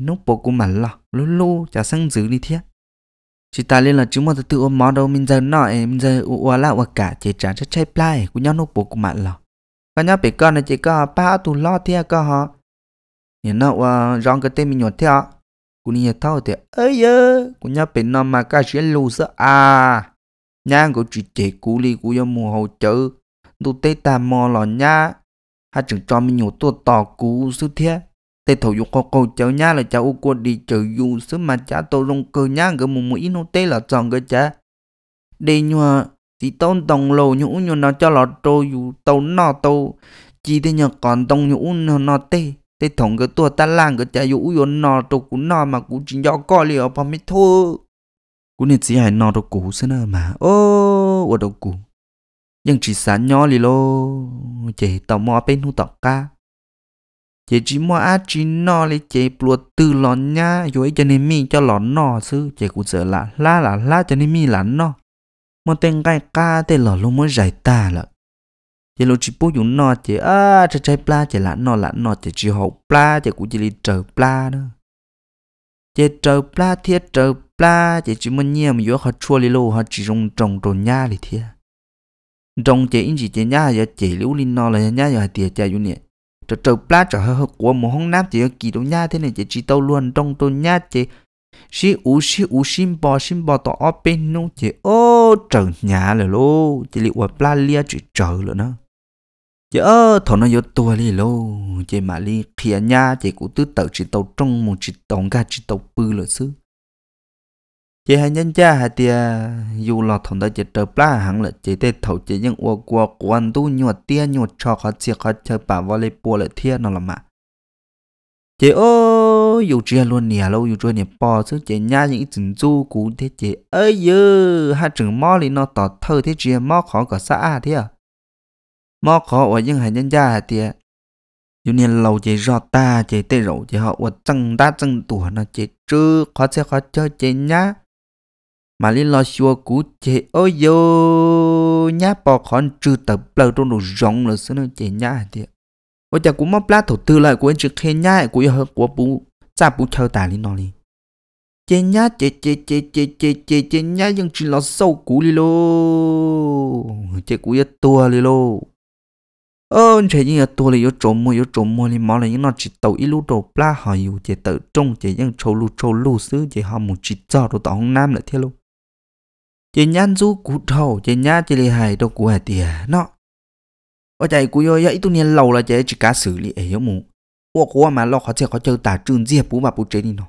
nó bộ cũng mà lo lô lô chả sang giữ đi thiệt chỉ ta lên là chúng mà tự ôm mò đâu mình giờ nói mình giờ ua là ua cả chỉ trả cho chơi play của nhau nó bộ cũng mà lo có nhau bị con này chỉ có ba tù lo thiệt có họ nhìn nó ua ờ, rong cái tên mình nhột thiệt của nhà thao thiệt ơi ơ của nhau bị nó mà cái chuyện lù sợ à nhang của chị chị cú li của do mùa hậu chữ tụ tê ta mò lò nha hai chừng cho mình nhột tua tò cú sư thiệt thế thổ dục có câu cháu nhá là cháu u đi chở dù sớm mà cha tôi rong cơ nhá gỡ một mũi nó tê là chọn cơ cha Đi nhòa, thì tôn tổng lồ nhũ nhòa nó cho lọ trô dù tàu nọ tàu. Chỉ thế nhờ còn tông nhũ nó nó tê. thế thổng cơ tua ta làng cơ cha dù dù nọ trô cú nọ mà cũng chỉ nhỏ coi lì ở phòng mít thô. Cú nên chỉ hãy nọ trô cũ sơ nơ mà. Ô, ở đâu cú. Nhưng chỉ sáng nhỏ lì lô. chỉ tàu mò bên hù tọc ca chỉ chỉ mua á chỉ no lấy chỉ bùa từ lòn nha rồi cho nên mi cho lòn no sư chỉ cũng sợ là la là la cho nên mi là no mà tên cái ca tên lọ luôn mới giải ta là chỉ lúc chỉ bố dùng no chỉ à trái trái pla chỉ là no là no chỉ chỉ hậu pla chỉ cũng chỉ đi chờ pla nữa chỉ chờ pla thiết chờ pla chỉ chỉ muốn nhiều mà yếu họ chua lì lô họ chỉ dùng trồng trồng nha lì thiệt trồng chỉ in chỉ chỉ nha giờ chỉ lưu linh no là nha giờ tiệt cha dùng nè trở trở pla trở hơi hơi của một hông nam chỉ kỳ đâu nha thế này chỉ chỉ tao luôn trong tôi nha chỉ xí ú xí ú xin bò xin bò tỏ ở bên nô chỉ ô trở nhà rồi lô chỉ liệu ở pla lia chỉ trở rồi nó chỉ ơ thọ nó vô tua li lô chỉ mà li khía nha chỉ cũng tư tự chỉ tao trong một chỉ tông ga chỉ tao bự rồi xứ chị hai nhân cha hai tia dù lọ thằng đó chị tớ pla hẳn là chị tê thầu chị nhưng ô qua quan tu nhua tia nhua cho khó chị khó chơi bà vô lê bùa lệ thiên nó là mà chị ô dù chia luôn nè lâu dù chơi nè bò chứ chị nha những chừng du cú thế chị ơi dơ hai chừng mò lì nó tỏ thơ thế chia mò khó cả xã thế à mò khó ở những hai nhân cha hai tia dù nè lâu chị rọ ta chị tê rậu chị họ ô chăng ta chăng tuổi nó chị chứ khó chơi khó chơi chị nhá mà lý lo xua cú chế ôi yo nhá bò khón trừ tập bờ trong đồ rộng là xưa nó chế nhá thì bây giờ cũng móc lá thổ tư lại của anh trực khen nhá của giờ của bú cha bú chờ tài lý nó đi chế nhá chế chế chế chế chế chế chế nhá nhưng chỉ lo sâu cú đi lô chế cú yêu tua đi lô ơ chế nhưng tua là yếu trộm mua yếu trộm mua thì máu là những nó chỉ tàu ít lú đồ lá hỏi yếu chế tự trung chế nhưng trâu lú trâu lú xứ chế họ một chỉ cho đồ tàu nam lại thế luôn chị nhan du cú thầu chị nhá chị lì hài đâu cú hài tìa nó ở chạy cú yo ấy tu niên lâu là chị chỉ cá xử lý ấy mù ô cú mà lo khó chơi khó chơi tả trường diệp bú mà bú chế đi nó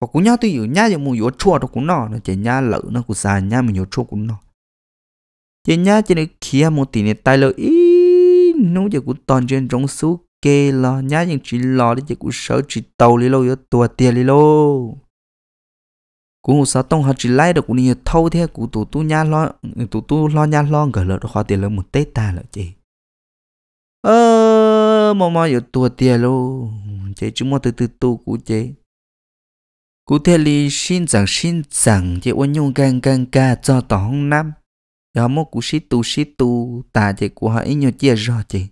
có cú nhá tôi yếu nhá giờ mù yếu chua đâu cú nó nó chị nhá lỡ nó cú già nhá mình yếu chua cú nó chị nhá chị này kia một tỷ này tay lỡ ý nó giờ cú toàn trên trong số kê lo nhá nhưng chỉ lo để chị cú sợ chỉ tàu lì lâu yếu tua tiền lì lâu cũng sao tông họ chỉ lấy được cũng như thâu thế cũng tụ tu nha lo tụ tu lo nha lo gỡ lỡ khó tiền lỡ một tết ta lỡ chị ơ mà mà giờ tua tiền lô chị chúng mà từ từ tu của chị cụ thể li xin rằng xin rằng chị ôn nhung gang gang ca cho tỏ hông năm giờ mốt cụ sĩ tu sĩ tu ta chị của họ ấy nhiều chia rõ chị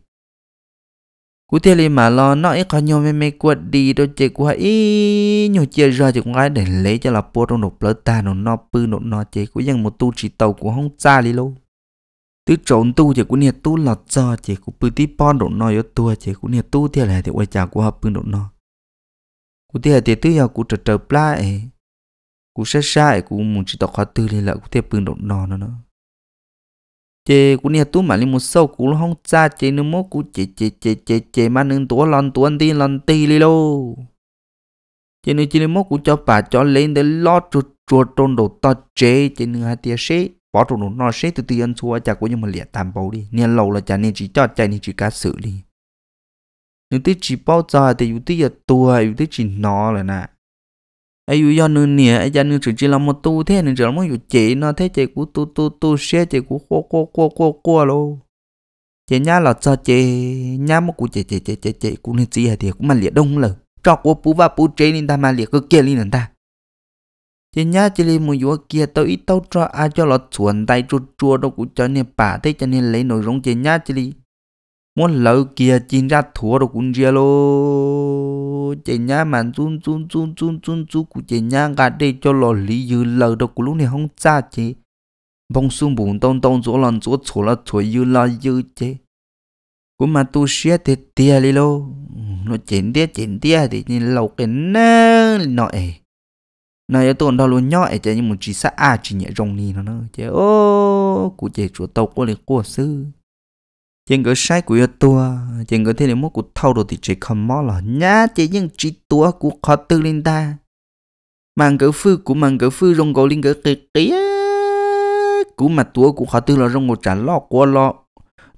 cú thiệt li mà lo nó ít có nhiều mấy mấy quật đi đôi chơi của ý nhiều chơi ra chỉ cũng ai để lấy cho là po trong nộp lỡ ta nó nó pư nó nó chơi của dân một tu chỉ tàu của không xa đi luôn tứ trộn tu chỉ của nhiệt tu là cho chỉ của pư tí pon độ nó yếu tua chỉ của nhiệt tu thiệt là thì quay trả của họ pư độ nó cú thiệt thì tứ giờ cú trở trở plai cú sẽ sai cú muốn chỉ tàu khóa tư thì lại cú thiệt pư độ nó nó nữa chế cũng như tu mà li một sâu cũng không cha chế nữa mốt cũng chế chế chế chế chế mà nương tua lon tua đi lon ti li lô chế nữa chế nữa mốt cũng cho bà cho lên để lo chuột chuột trôn đồ to chế chế nữa hai tia xế bỏ trôn đồ nó xế từ từ ăn xua chả có nhưng mà liệt tạm bầu đi nên lâu là chả nên chỉ cho chạy nên chỉ cá sự đi nếu tí chỉ bao giờ thì yếu tí giờ tua yếu tí chỉ nó là nè ai u yon nương nè ai dân nương chỉ chỉ làm một tu thế nên chỉ làm một vụ chị nó thế chị cũng tu tu tu xe chị cũng qua qua qua qua qua luôn chị nhá là cho chị nhá một cụ chị chị chị chị chị cũng nên chị thì cũng mà liệt đông lần cho cô bú và bú chế nên ta mà liệt cứ kia lên ta chị nhá chị lên một vụ kia tao ít tao cho ai cho lọt chuẩn tai chu chu đâu cũng cho nên bà thế cho nên lấy nội dung chị nhá chị muốn lâu kia chính ra thua đồ cũng chia lo, chị nhá mà chun chun chun chun chun chun của chị nhá gạt đi cho lò lý dư lâu đồ của lúc này không xa chị bông sung bùn tông tông chỗ lần chỗ chỗ là chỗ dư là dư chị cũng mà tôi xé thì tia đi lo, nó chỉnh tia chỉnh tia thì nhìn lầu cái nơ nội này tôi đâu luôn nhỏ ấy chỉ nhưng một chỉ xa à chỉ nhẹ rồng nì nó nó chị ô cụ chị chỗ tàu của lịch của sư nhưng cái sai của tua nhưng cái thế này mất của thâu rồi thì chỉ không mó là nhá chỉ những chỉ tua của khó tư linh ta mang cái phư của mang cái phư rong gò linh cái cái cái của mặt tua của khó tư là rong gò trả lo của lo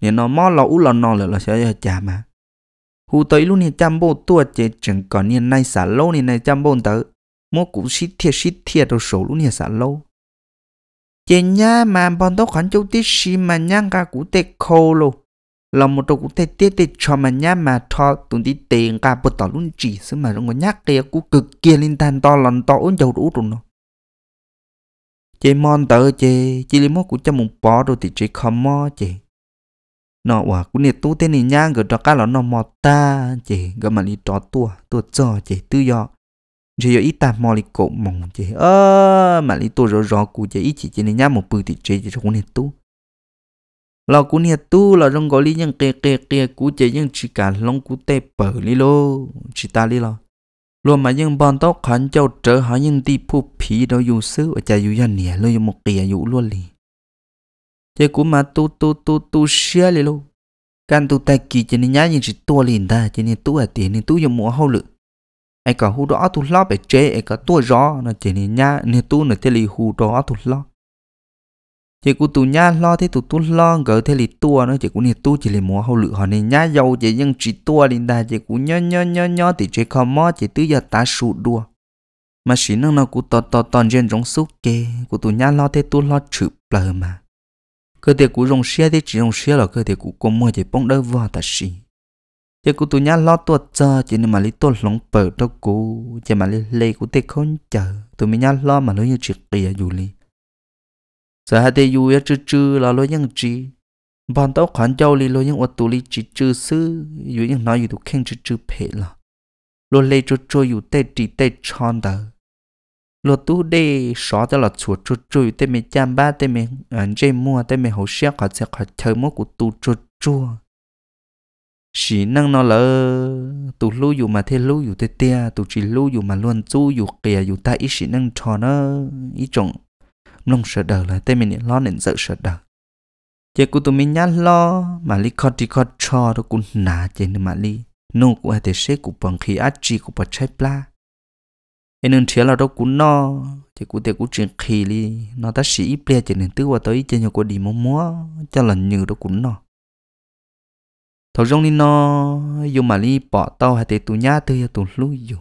nên nó mó lo u lo nó là là sẽ trả mà hù tới luôn này trăm bộ tua chỉ chẳng còn như này xả lâu này này trăm bộ tới mua cũng xít thiệt xít thiệt rồi số luôn này xả lâu chỉ nhá mà bọn tôi khoản châu tí xì mà nhang cả cụ tê khô luôn là một trong cũng thể tiết để cho mà nhá mà cho tụi đi tiền cả bột tỏ luôn chỉ xứ mà nó ngồi nhắc kia cũng cực kia lên tan to lần to ổn dầu đủ rồi nó chế mon tờ chế chỉ lấy mốt cũng cho một bó rồi thì chế không mò chế nó quả cũng nhiệt tu thế này nhang gỡ cho cá là nó mò ta chế gỡ mà đi trò tua tua cho chế tư do chỉ do ít ta mò đi cột mỏng chế ơ mà đi tua rõ rõ cụ chế ít chỉ chế này nhang một bự thì chế chỉ cũng nhiệt tu lo cú nia tu lo trong gọi lý nhân kê kê kê cú chế nhân chỉ cả long cú tê bờ lý lô chỉ ta lý lo luôn mà nhân bọn tóc khán châu trở hỏi nhân ti phu phí đâu dù sư ở chả dù dân nè lo dù một kìa dù luôn lì chế cú mà tu tu tu tu xia lý lô can tu tay kỳ chế nên nhá nhân chỉ tua liền ta chế nên tu ở à tiền nên tu dù mùa hậu lự ai cả hú đó tu lo bể chế ai cả tua gió nó chế nên nhá nên tu nó chế lì hú đó tu lo chỉ cú tù nhá lo thế tụ tu lo gỡ thế lì tua nó chỉ cú nhiệt tu chỉ lì múa hậu lự họ nên nhá dâu chỉ nhưng chỉ tua đi đà chỉ cú nhó nhó nhó nhó thì chỉ khó mót chỉ tứ giờ ta sụ đua mà chỉ năng nào cú to to toàn trên trong số kê cú tù nhá lo thế tu lo chữ bờ mà cơ thể cú rong xe thế chỉ rong xe là cơ thể cú có mua chỉ bông đỡ vò ta xì chỉ cú tù nhá lo tuột chờ chỉ nên mà lì tuột lòng bờ đâu cú chỉ mà lì lê cú thế không chờ tụi mình nhá lo mà nó như chuyện kia dù lì giờ hai tay yêu chữ chữ là lo những chi bàn tao khoản châu li lo những vật tù li chỉ chữ sư yêu những nói yêu tụ khen chữ chữ phê là lo lấy cho cho yêu tê chỉ tê chọn đó lo tu đê xóa cho là chuột cho cho yêu tê mẹ chăm ba tê mẹ anh chơi mua tê mẹ hậu xe khỏi xe khỏi chơi mua của tu cho chua chỉ năng nó lỡ tụ lưu dù mà thế lưu dù tê tia tụ chỉ lưu dù mà luôn chú dù kìa dù ta ít chỉ năng tròn nó ít trọng nông sợ đờ là tên mình lo nên sợ sợ đờ chế cụ tụi mình nhát lo mà li khó đi khó cho đó cũng nà chế nên mà li nô cụ hay thể xế của bằng khí át chi của bằng trái pla em nên chia là đó cũng no chế cụ thể cụ chuyện khí li nó ta sĩ ít ple chế nên tứ qua tới chế nhau có đi mua mua cho là như đó cũng no thầu trong đi no dù mà li bỏ tao hay thể tụi nhát tư tụi lú dù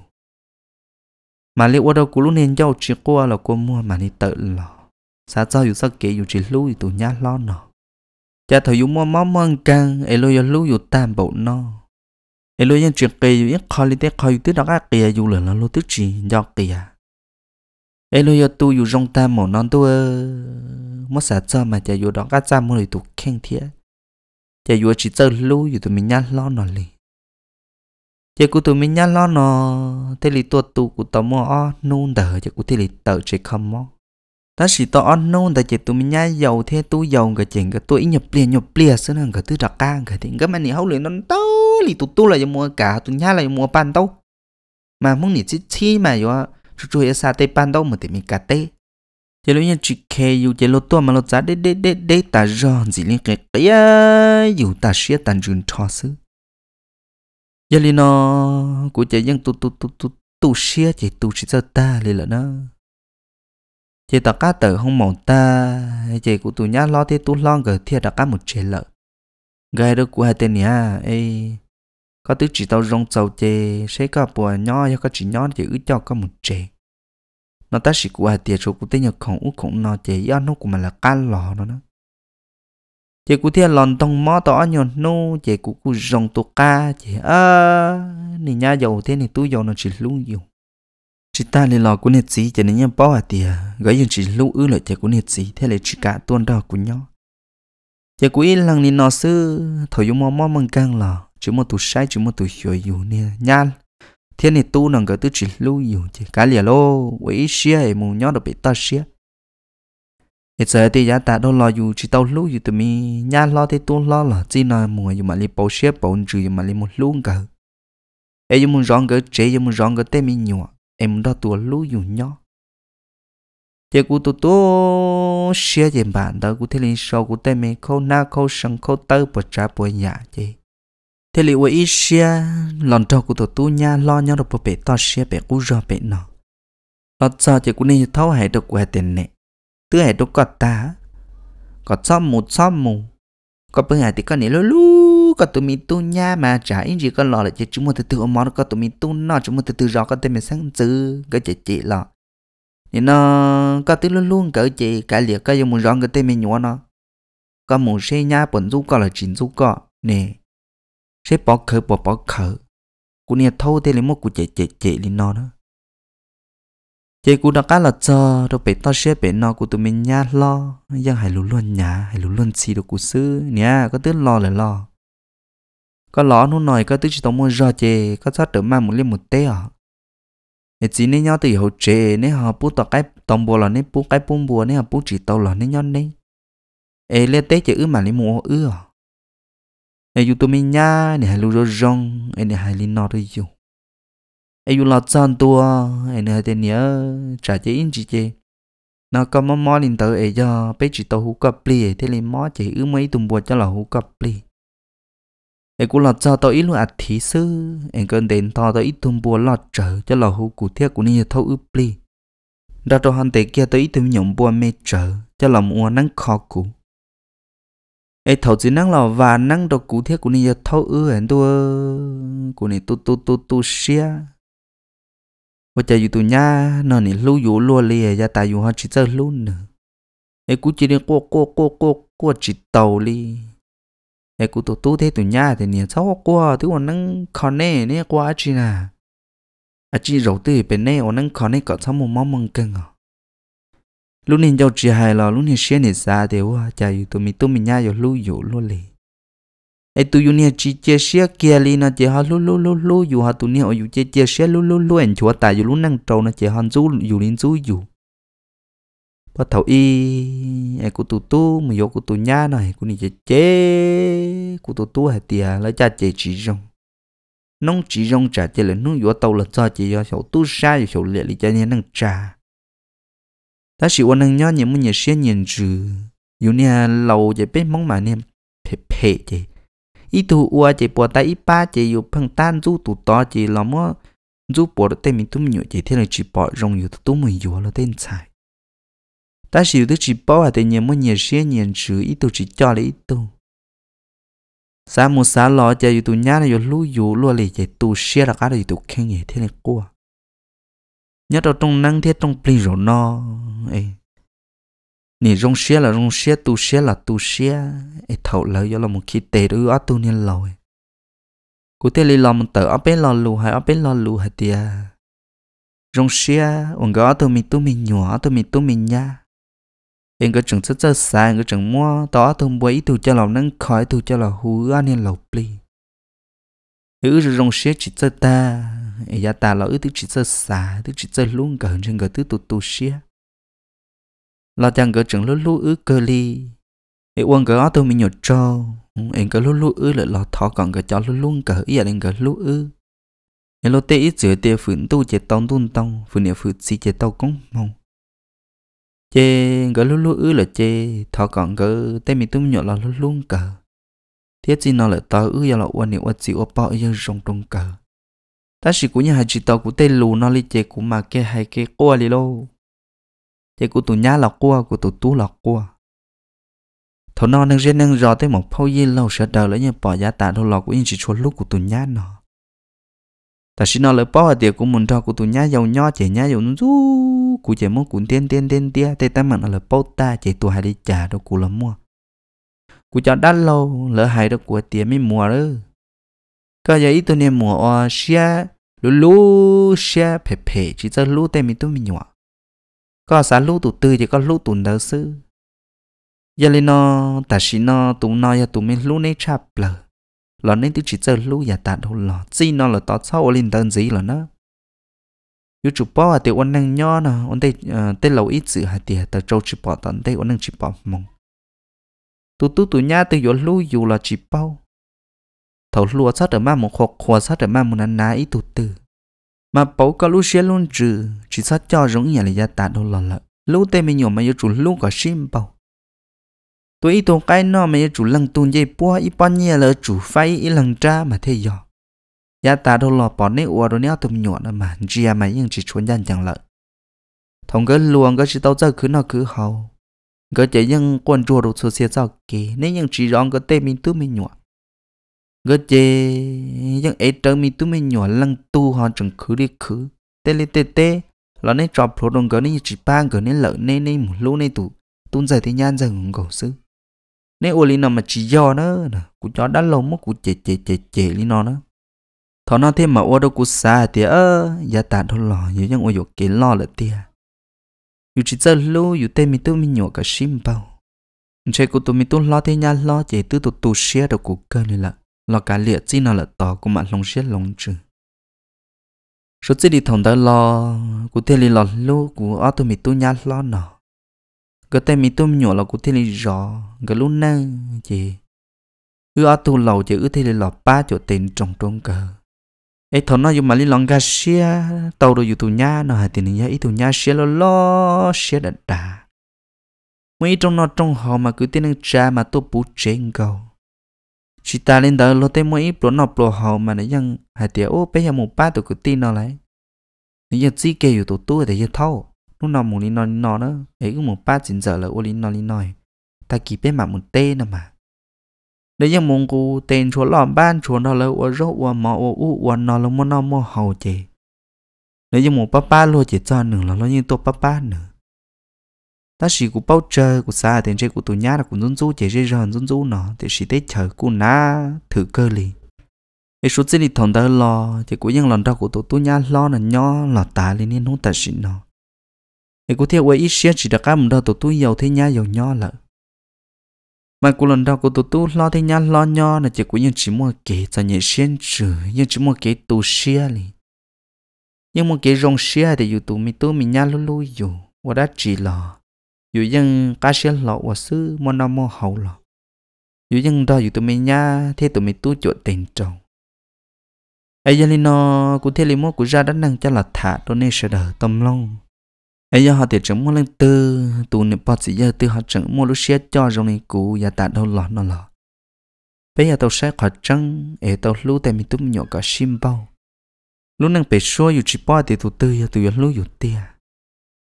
mà liệu qua đâu cũng luôn nên giao chuyện qua là cô mua mà đi tự lo sa cho dù sao kể dù chỉ lưu tụ nhá lo nọ cha thầy dù mua máu măng trăng ấy lo lưu dù tam bộ nọ ấy lo nhân chuyện kể dù ít khó lên tới khó dù tới đó các kìa dù là lo tức chỉ do kìa ấy lo dù tu dù rong tam mỏ non tu ơ mất sa cho mà cha dù đó các cha mua lời tu khen thiệt cha dù chỉ cho lưu dù tu mình nhá lo nọ liền chỉ cụ tụi mình nhá lo nọ thế thì tuột tụ cụ tao mua nôn đờ chỉ cụ thế thì tự chỉ không mong ta chỉ to on nôn ta chỉ tu mình nhai dầu thế tu dầu cái chuyện cái tôi nhập liền nhập liền xưa nè cái tư đặc ca cái thì cái mà nị hậu luyện nó tao lì tụt tu là mua cả tu nhai là mua pan tao mà muốn nị chỉ chi mà yo chú chú sa tê pan tao mà thì mình cả tê chỉ lúc nhiên chỉ khe yêu chỉ lúc tua mà lúc giá đế đế đế đế ta giòn gì liên cái cái yêu ta xia tan rừng cho xứ giờ li nó của chỉ dân tu tu tu tu tu xia chỉ tu chỉ cho ta liền là nó chị ta cá tử không mong ta chị của tụi nhá lo thì tụi lo gờ thiệt đã cá một chế lợ gai đó của hai tên nhà ấy có tứ chỉ tao rong trâu chê sẽ có bùa nhó, hay có chỉ nhó chỉ ứ cho có một chê nó ta chỉ của hai tiền số của tên nhật khổng ú khổng nó chê do nó của mà là cá lò nó nó chê của thiên lòn tông mó tỏ nhon nô chị của của rong tụ ca chị ơ nì nhá dầu thế này túi dầu nó chỉ luôn dầu chỉ ta lì lò của nét gì cho nên nhau bỏ à tìa gái dùng chỉ lưu ư lợi cho của nét gì thế là chỉ cả tuôn đỏ của nhau giờ của yên lặng nên nó sư thổi dùng mò mò măng căng lò chỉ một tủ sai chỉ một tủ hiểu dù nè nhan thế này tu nàng cái tư chỉ lưu dù chỉ cả lìa lô quỷ xia ấy mù nhau được bị ta xia Hiện giờ thì giá ta đâu lo dù chỉ tao lưu dù từ mi nhan lo thì tu lo là chỉ nói mùa dù mà li bầu xia bầu trừ dù mà li một luôn cả ấy dù muốn rong cái chế dù muốn rong cái tên mi nhọ em đó tuổi lú dùng nhỏ thế cú tu tu xia gì bạn đó cú thế linh sau cú tên mình khâu na khâu sân khâu tơ bờ trà bờ nhà dạ chị thế li quay xia lần đầu cú tu tu nhà lo nhau được bờ bể to xia bể cú rò bể nọ Lần sau chị cú nên thấu hệ được quẹt tiền nè tư hệ được cọt ta cọt xóm một xóm mù cọt bữa ngày thì con này lú lú có tụi mình tu nha mà trả in gì có lo là chỉ chúng mình từ từ ôm món có tụi mình tu nó chúng mình từ từ rõ có tên mình sáng chữ cái chị chị lo nên nó có tí luôn luôn cỡ chị cái liệt cái dùng một rõ cái tên mình nhúa nó có một xe nha bẩn du có là chín du có nè xe bỏ khởi bỏ bỏ khởi cú nè thâu thế là một cú chị chị chị lên nó nữa chị cũng đã cá là chờ đâu phải tao xe bị nó của tụi mình nha lo nhưng hãy luôn luôn nhà hãy luôn luôn xì đồ của xứ nha có tiếng lo là lo có ló nó nói có tức chỉ tông mua giò chè có sát tử mang một liên một tế à nè chỉ nên nhau thì hậu chè nên họ bút tọ cái tông bùa là nên bút cái bún bùa nên họ bút chỉ tàu là nên nhau nên ê lê té chữ mà liên mua ư à nè dù tụi mình nhá nè hai lu rồi rong nè hai liên nọ rồi dù ai dù lọt chân tua ai nè tên nhớ trả chế in chị chê nó có mò mò lên tới ai cho bé chỉ tàu hú cặp li thế lên mò chỉ ư mấy tùng bùa cho là hú cặp li em cũng lọt cho tao ít luôn à thí sư em cần đến to tao ít thùng bùa lọt trở cho lò hú cụ thiết của nên thâu ướp pli đó cho hắn tế kia tao ít thùng nhộng bùa mê trở cho lòng mua nắng khó cụ em thầu chỉ năng lò và năng đồ cụ thiết của nên thâu ư em tua của nên tu tu tu tu xia và chờ dù tụi nha nó nên lưu dụ lùa lìa à, ra tài dù họ chỉ chơi luôn nữa em cũng chỉ đi cô cô cô cô cô chỉ tàu li e ku tu tu thế tu nhà thì nhiều sau qua thứ còn năng còn nè nè qua chi nà chi rầu tư bên nè còn năng còn nè còn sau một mong à lúc này cháu chỉ hay là lúc này xe này xa thì qua chả tụi mình tụi mình nhà rồi lưu dụ luôn liền ai tu yu nia chi chia sẻ kia li na chỉ ha lu lu lu lu yu ha tu nia yu chia chia sẻ lu lu lu en chua ta yu lu năng trâu na chỉ han zu yu lin zu yu bắt thầu y ai cụ tu tu mà vô cụ tu nhá này cụ này chế chế cụ tu tu hay tiề lấy cha chế chỉ rong nông chỉ rong trả chế là nông vô tàu là cho chế do sầu tu sa do sầu lệ lý cha nhé năng trả ta sĩ quan năng nhớ những muốn nhớ xuyên nhìn trừ dù nè lâu chế biết mong mà nè phê phê chế ít tu ua chế bỏ tay ít ba chế dù phăng tan du tu to chế làm mà du bỏ được tay mình tu mình nhớ chế thế là chỉ bỏ rong dù tu mình vô là tên xài ta chỉ được chỉ bảo hạt tiền mua nhiều xe nhiều chữ ít tu chỉ cho lấy ít tu Sao mu sao lo cha yêu tu nhà này yêu lu yêu lu lì chạy tu xe là cái là yêu tu khen nhỉ thế này qua nhớ đâu trong năng thiết trong pli rồi nó, ấy nè, rong xe là rong xe tu xe là tu xe ấy thầu lời do là một khi tệ đứa ở tu nên lòi cụ thể lì lòng tờ ở bên lò lù hay ở bên lò lù hay tiệt rong xe ông có tu mình tu mình nhỏ tu mình tu mình nhá em cái chừng rất rất xa em có chừng mua đó thông bối tụ cho lầu nâng khói tụ cho lầu hú anh em lầu pli hữu rồi rong xế chỉ cho ta em gia ta lầu tức chỉ cho xa tức chỉ cho luôn cả hơn chừng cả tứ tụ tụ xế là chẳng có chừng lúc lúc ứ cơ li em uống cái áo tôi mình nhột trâu em ừ, cái lúc lúc ứ lại lò thọ còn cái cho lúc luôn cả ý anh cái lúc ứ em lo tê ít giữa tê phượng tu chế tông tuôn tông phượng niệm phượng chỉ chế tông công mong chê gỡ lú lú ư là chê thọ còn gỡ tê mình tung nhỏ là lú luôn cờ thiết gì nó là tao ư giờ là uẩn niệm uất gì ở bỏ giờ rong trong cờ ta chỉ cũng như hai chị tao cũng tê lù nó li chê cũng mà kê hai kê qua li lô chê cũng tụ nhá là qua của tụ tú là qua thọ nó đang riêng đang rò tới một phao yên lâu sợ đời lấy như bỏ giá tạ đâu lọ của yên chỉ chua lúc của tụ nhá nó ta xin nói lỡ bỏ tiệt của mình cho của tụi nhá giàu nho chỉ nhá giàu nó rú của muốn cuốn tiền tiền tiền tiền tê ta mà là bỏ ta chỉ tụi hai đi trả đâu của là mua của cho đắt lâu lỡ hai đâu của tiền mới mua đó có giờ ít tụi này mua ở xe lú lú xe phe phê chỉ cho lú tê mình tụi mình nhỏ có sáng lú tụi tư chỉ có lú tụi đầu sư giờ lên nó ta xin nó tụi nó giờ tụi mình lú này chạp lời là nên tôi chỉ chơi lưu giả tạ thôi là, chỉ nó là tao sau lên đơn gì là nó yêu chụp bao à tiêu ôn năng nho nè ôn tê ờ, tê lâu ít sự hạt tiền tao trâu chụp bao tận tê ôn năng chụp bao mong tụ tụ tụ nhá tê yếu lưu dù là chụp bao thầu lúa sát ở mà một hoặc khoa sát ở mà một nán ná ít tụ từ mà bảo cả lưu xe luôn trừ chỉ sát cho giống như là giả tạ thôi là lợ lưu tê mình nhổ mà yêu chủ lưu cả sim bao tôi ít tuần cái nó mà chủ lăng tuần dây bua ít bao nhiêu là chủ phái ít lần tra mà thế giờ giá ta đâu lò bỏ nấy ua rồi nhéo tụm nhọn mà chia mà nhưng chỉ chuẩn dân chẳng lợi thông cái luồng cái chỉ tao chơi cứ nó cứ hầu cái chỉ nhưng quan chùa đồ sơ xe sao kì nếu nhưng chỉ rong cái tên mình tú mình nhọn cái chỉ nhưng ấy trở mình tú mình nhọn lăng tu họ chẳng cứ đi cứ tê lê tê tê là nên chọc pro đồng cái nên chỉ ban cái nên lợi nên nên một lũ nên tụ tuôn giải thì nhan giải ngủ sư nếu ô li nó mà chỉ do nó cụ chó đã lâu mất cụ chè chè chè chè li nó nó thọ nó thêm mà ô đâu cụ xa thì ơ giá tạ thôi lò nhớ chẳng ô dục kế lo là tia dù chỉ giờ lưu dù tên mi tu mi nhổ cả sim bao chế cụ tụ mi tu lo thế nhá, lo chế tư tụ tu xe đâu cụ cơ này là lo cả liệt chi nó là to, của mà lòng xe lòng chữ. số chỉ đi thòng tới lo cụ thế li lo lưu cụ ở tụ mi tu nhá lo nọ cái tên mình tôm nhỏ là cụ thế này rõ cái lúc nãy chị ư ở tu lầu chị ư thế này là ba chỗ tiền trong trong cờ ấy thằng nó dùng mà đi lòng gà xia tàu đồ dùng tu nhá nó hay tiền nhá ít tu nhá xia lo lo xia đã đà mấy trong nó trong họ mà cứ tiếng cha mà tôi bù trên cầu chỉ ta lên đó lo tên mấy bữa nó bữa họ mà nó nó ยัง hay tiền ô bây giờ một ba tụi cứ tin nó lại nó giờ chỉ kêu tụi tôi để giờ thâu lúc nào muốn đi nói nó đó ấy cũng một ba chín giờ là ô đi nói đi nói ta kịp bên mà một tên nào mà đấy nhưng muốn cô tên chúa lòm ban chúa nó là ô rốt ô mò ô u ô nó là muốn nó mua hầu chè nếu như muốn papa luôn chỉ cho nữa là lo như tôi papa nữa ta chỉ cũng bao chờ cũng xa tiền chơi của tụi nhát là cũng run rú chỉ chơi rần run rú nó thì chỉ tết chờ của na thử cơ liền cái số tiền thì thằng ta lo chỉ của những lần đó của tụi tụi nhá lo là nhỏ là ta liền nên không ta xin nó người cô theo quay ít xe chỉ đặc cam đâu tổ tu giàu thế nhá giàu nho lợ mà cô lần đầu cô tổ tu lo thế nhá lo nho là chỉ của những chỉ mua kế cho những xe trừ những chỉ mua kế tu xe li nhưng mua kế rong xe thì dù tu mi tu mi nhá lu lu dù và đã chỉ lò dù dân cá xe lọ và sư mua năm mua hậu lọ dù dân đó dù tụi mình nhá thế tụi mình tu chuột tiền trồng ai giờ nó cũng thế li mua cũng ra đánh năng cho là thả donation đời tâm long ấy giờ họ tiệt chẳng mua lên tư, tụ nè bọt gì giờ từ họ chẳng mua lúc xe cho rồi này cũ giờ tạ đâu lọt nó lọt bây giờ tàu sẽ khỏi trăng ấy tàu lú tại mình tụm nhỏ cả sim bao lúc năng bể xua dù chỉ bọt thì tụ tư giờ tụ giờ lú dù tia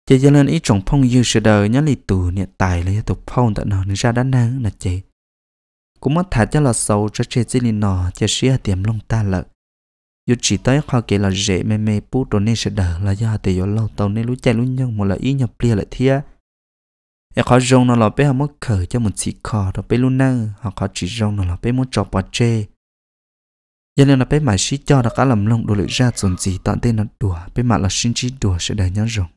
chỉ giờ lên ít trồng phong dư sự đời nhớ lì tụ nè tài lấy tụ phong tận nó ra đá năng là chị cũng mất thả cho là sầu cho chơi chỉ lì nọ cho xe tiệm long ta lợi yo chỉ tới khoa kể là dễ mê mê bút đồ nên sẽ đỡ là do thì yo lâu tàu nên lúc chạy lúc nhông một là ý nhập lia là thia e khó rong nó là bé mất khờ cho một chỉ khó đó bé luôn năng họ khó chỉ rong nó là bé muốn chọc bà chê giờ nên là bé mãi xí cho đã cả làm lông đồ lựa ra dồn gì tận tên nó đùa bé mà là xin chỉ đùa sẽ đỡ nhớ rồng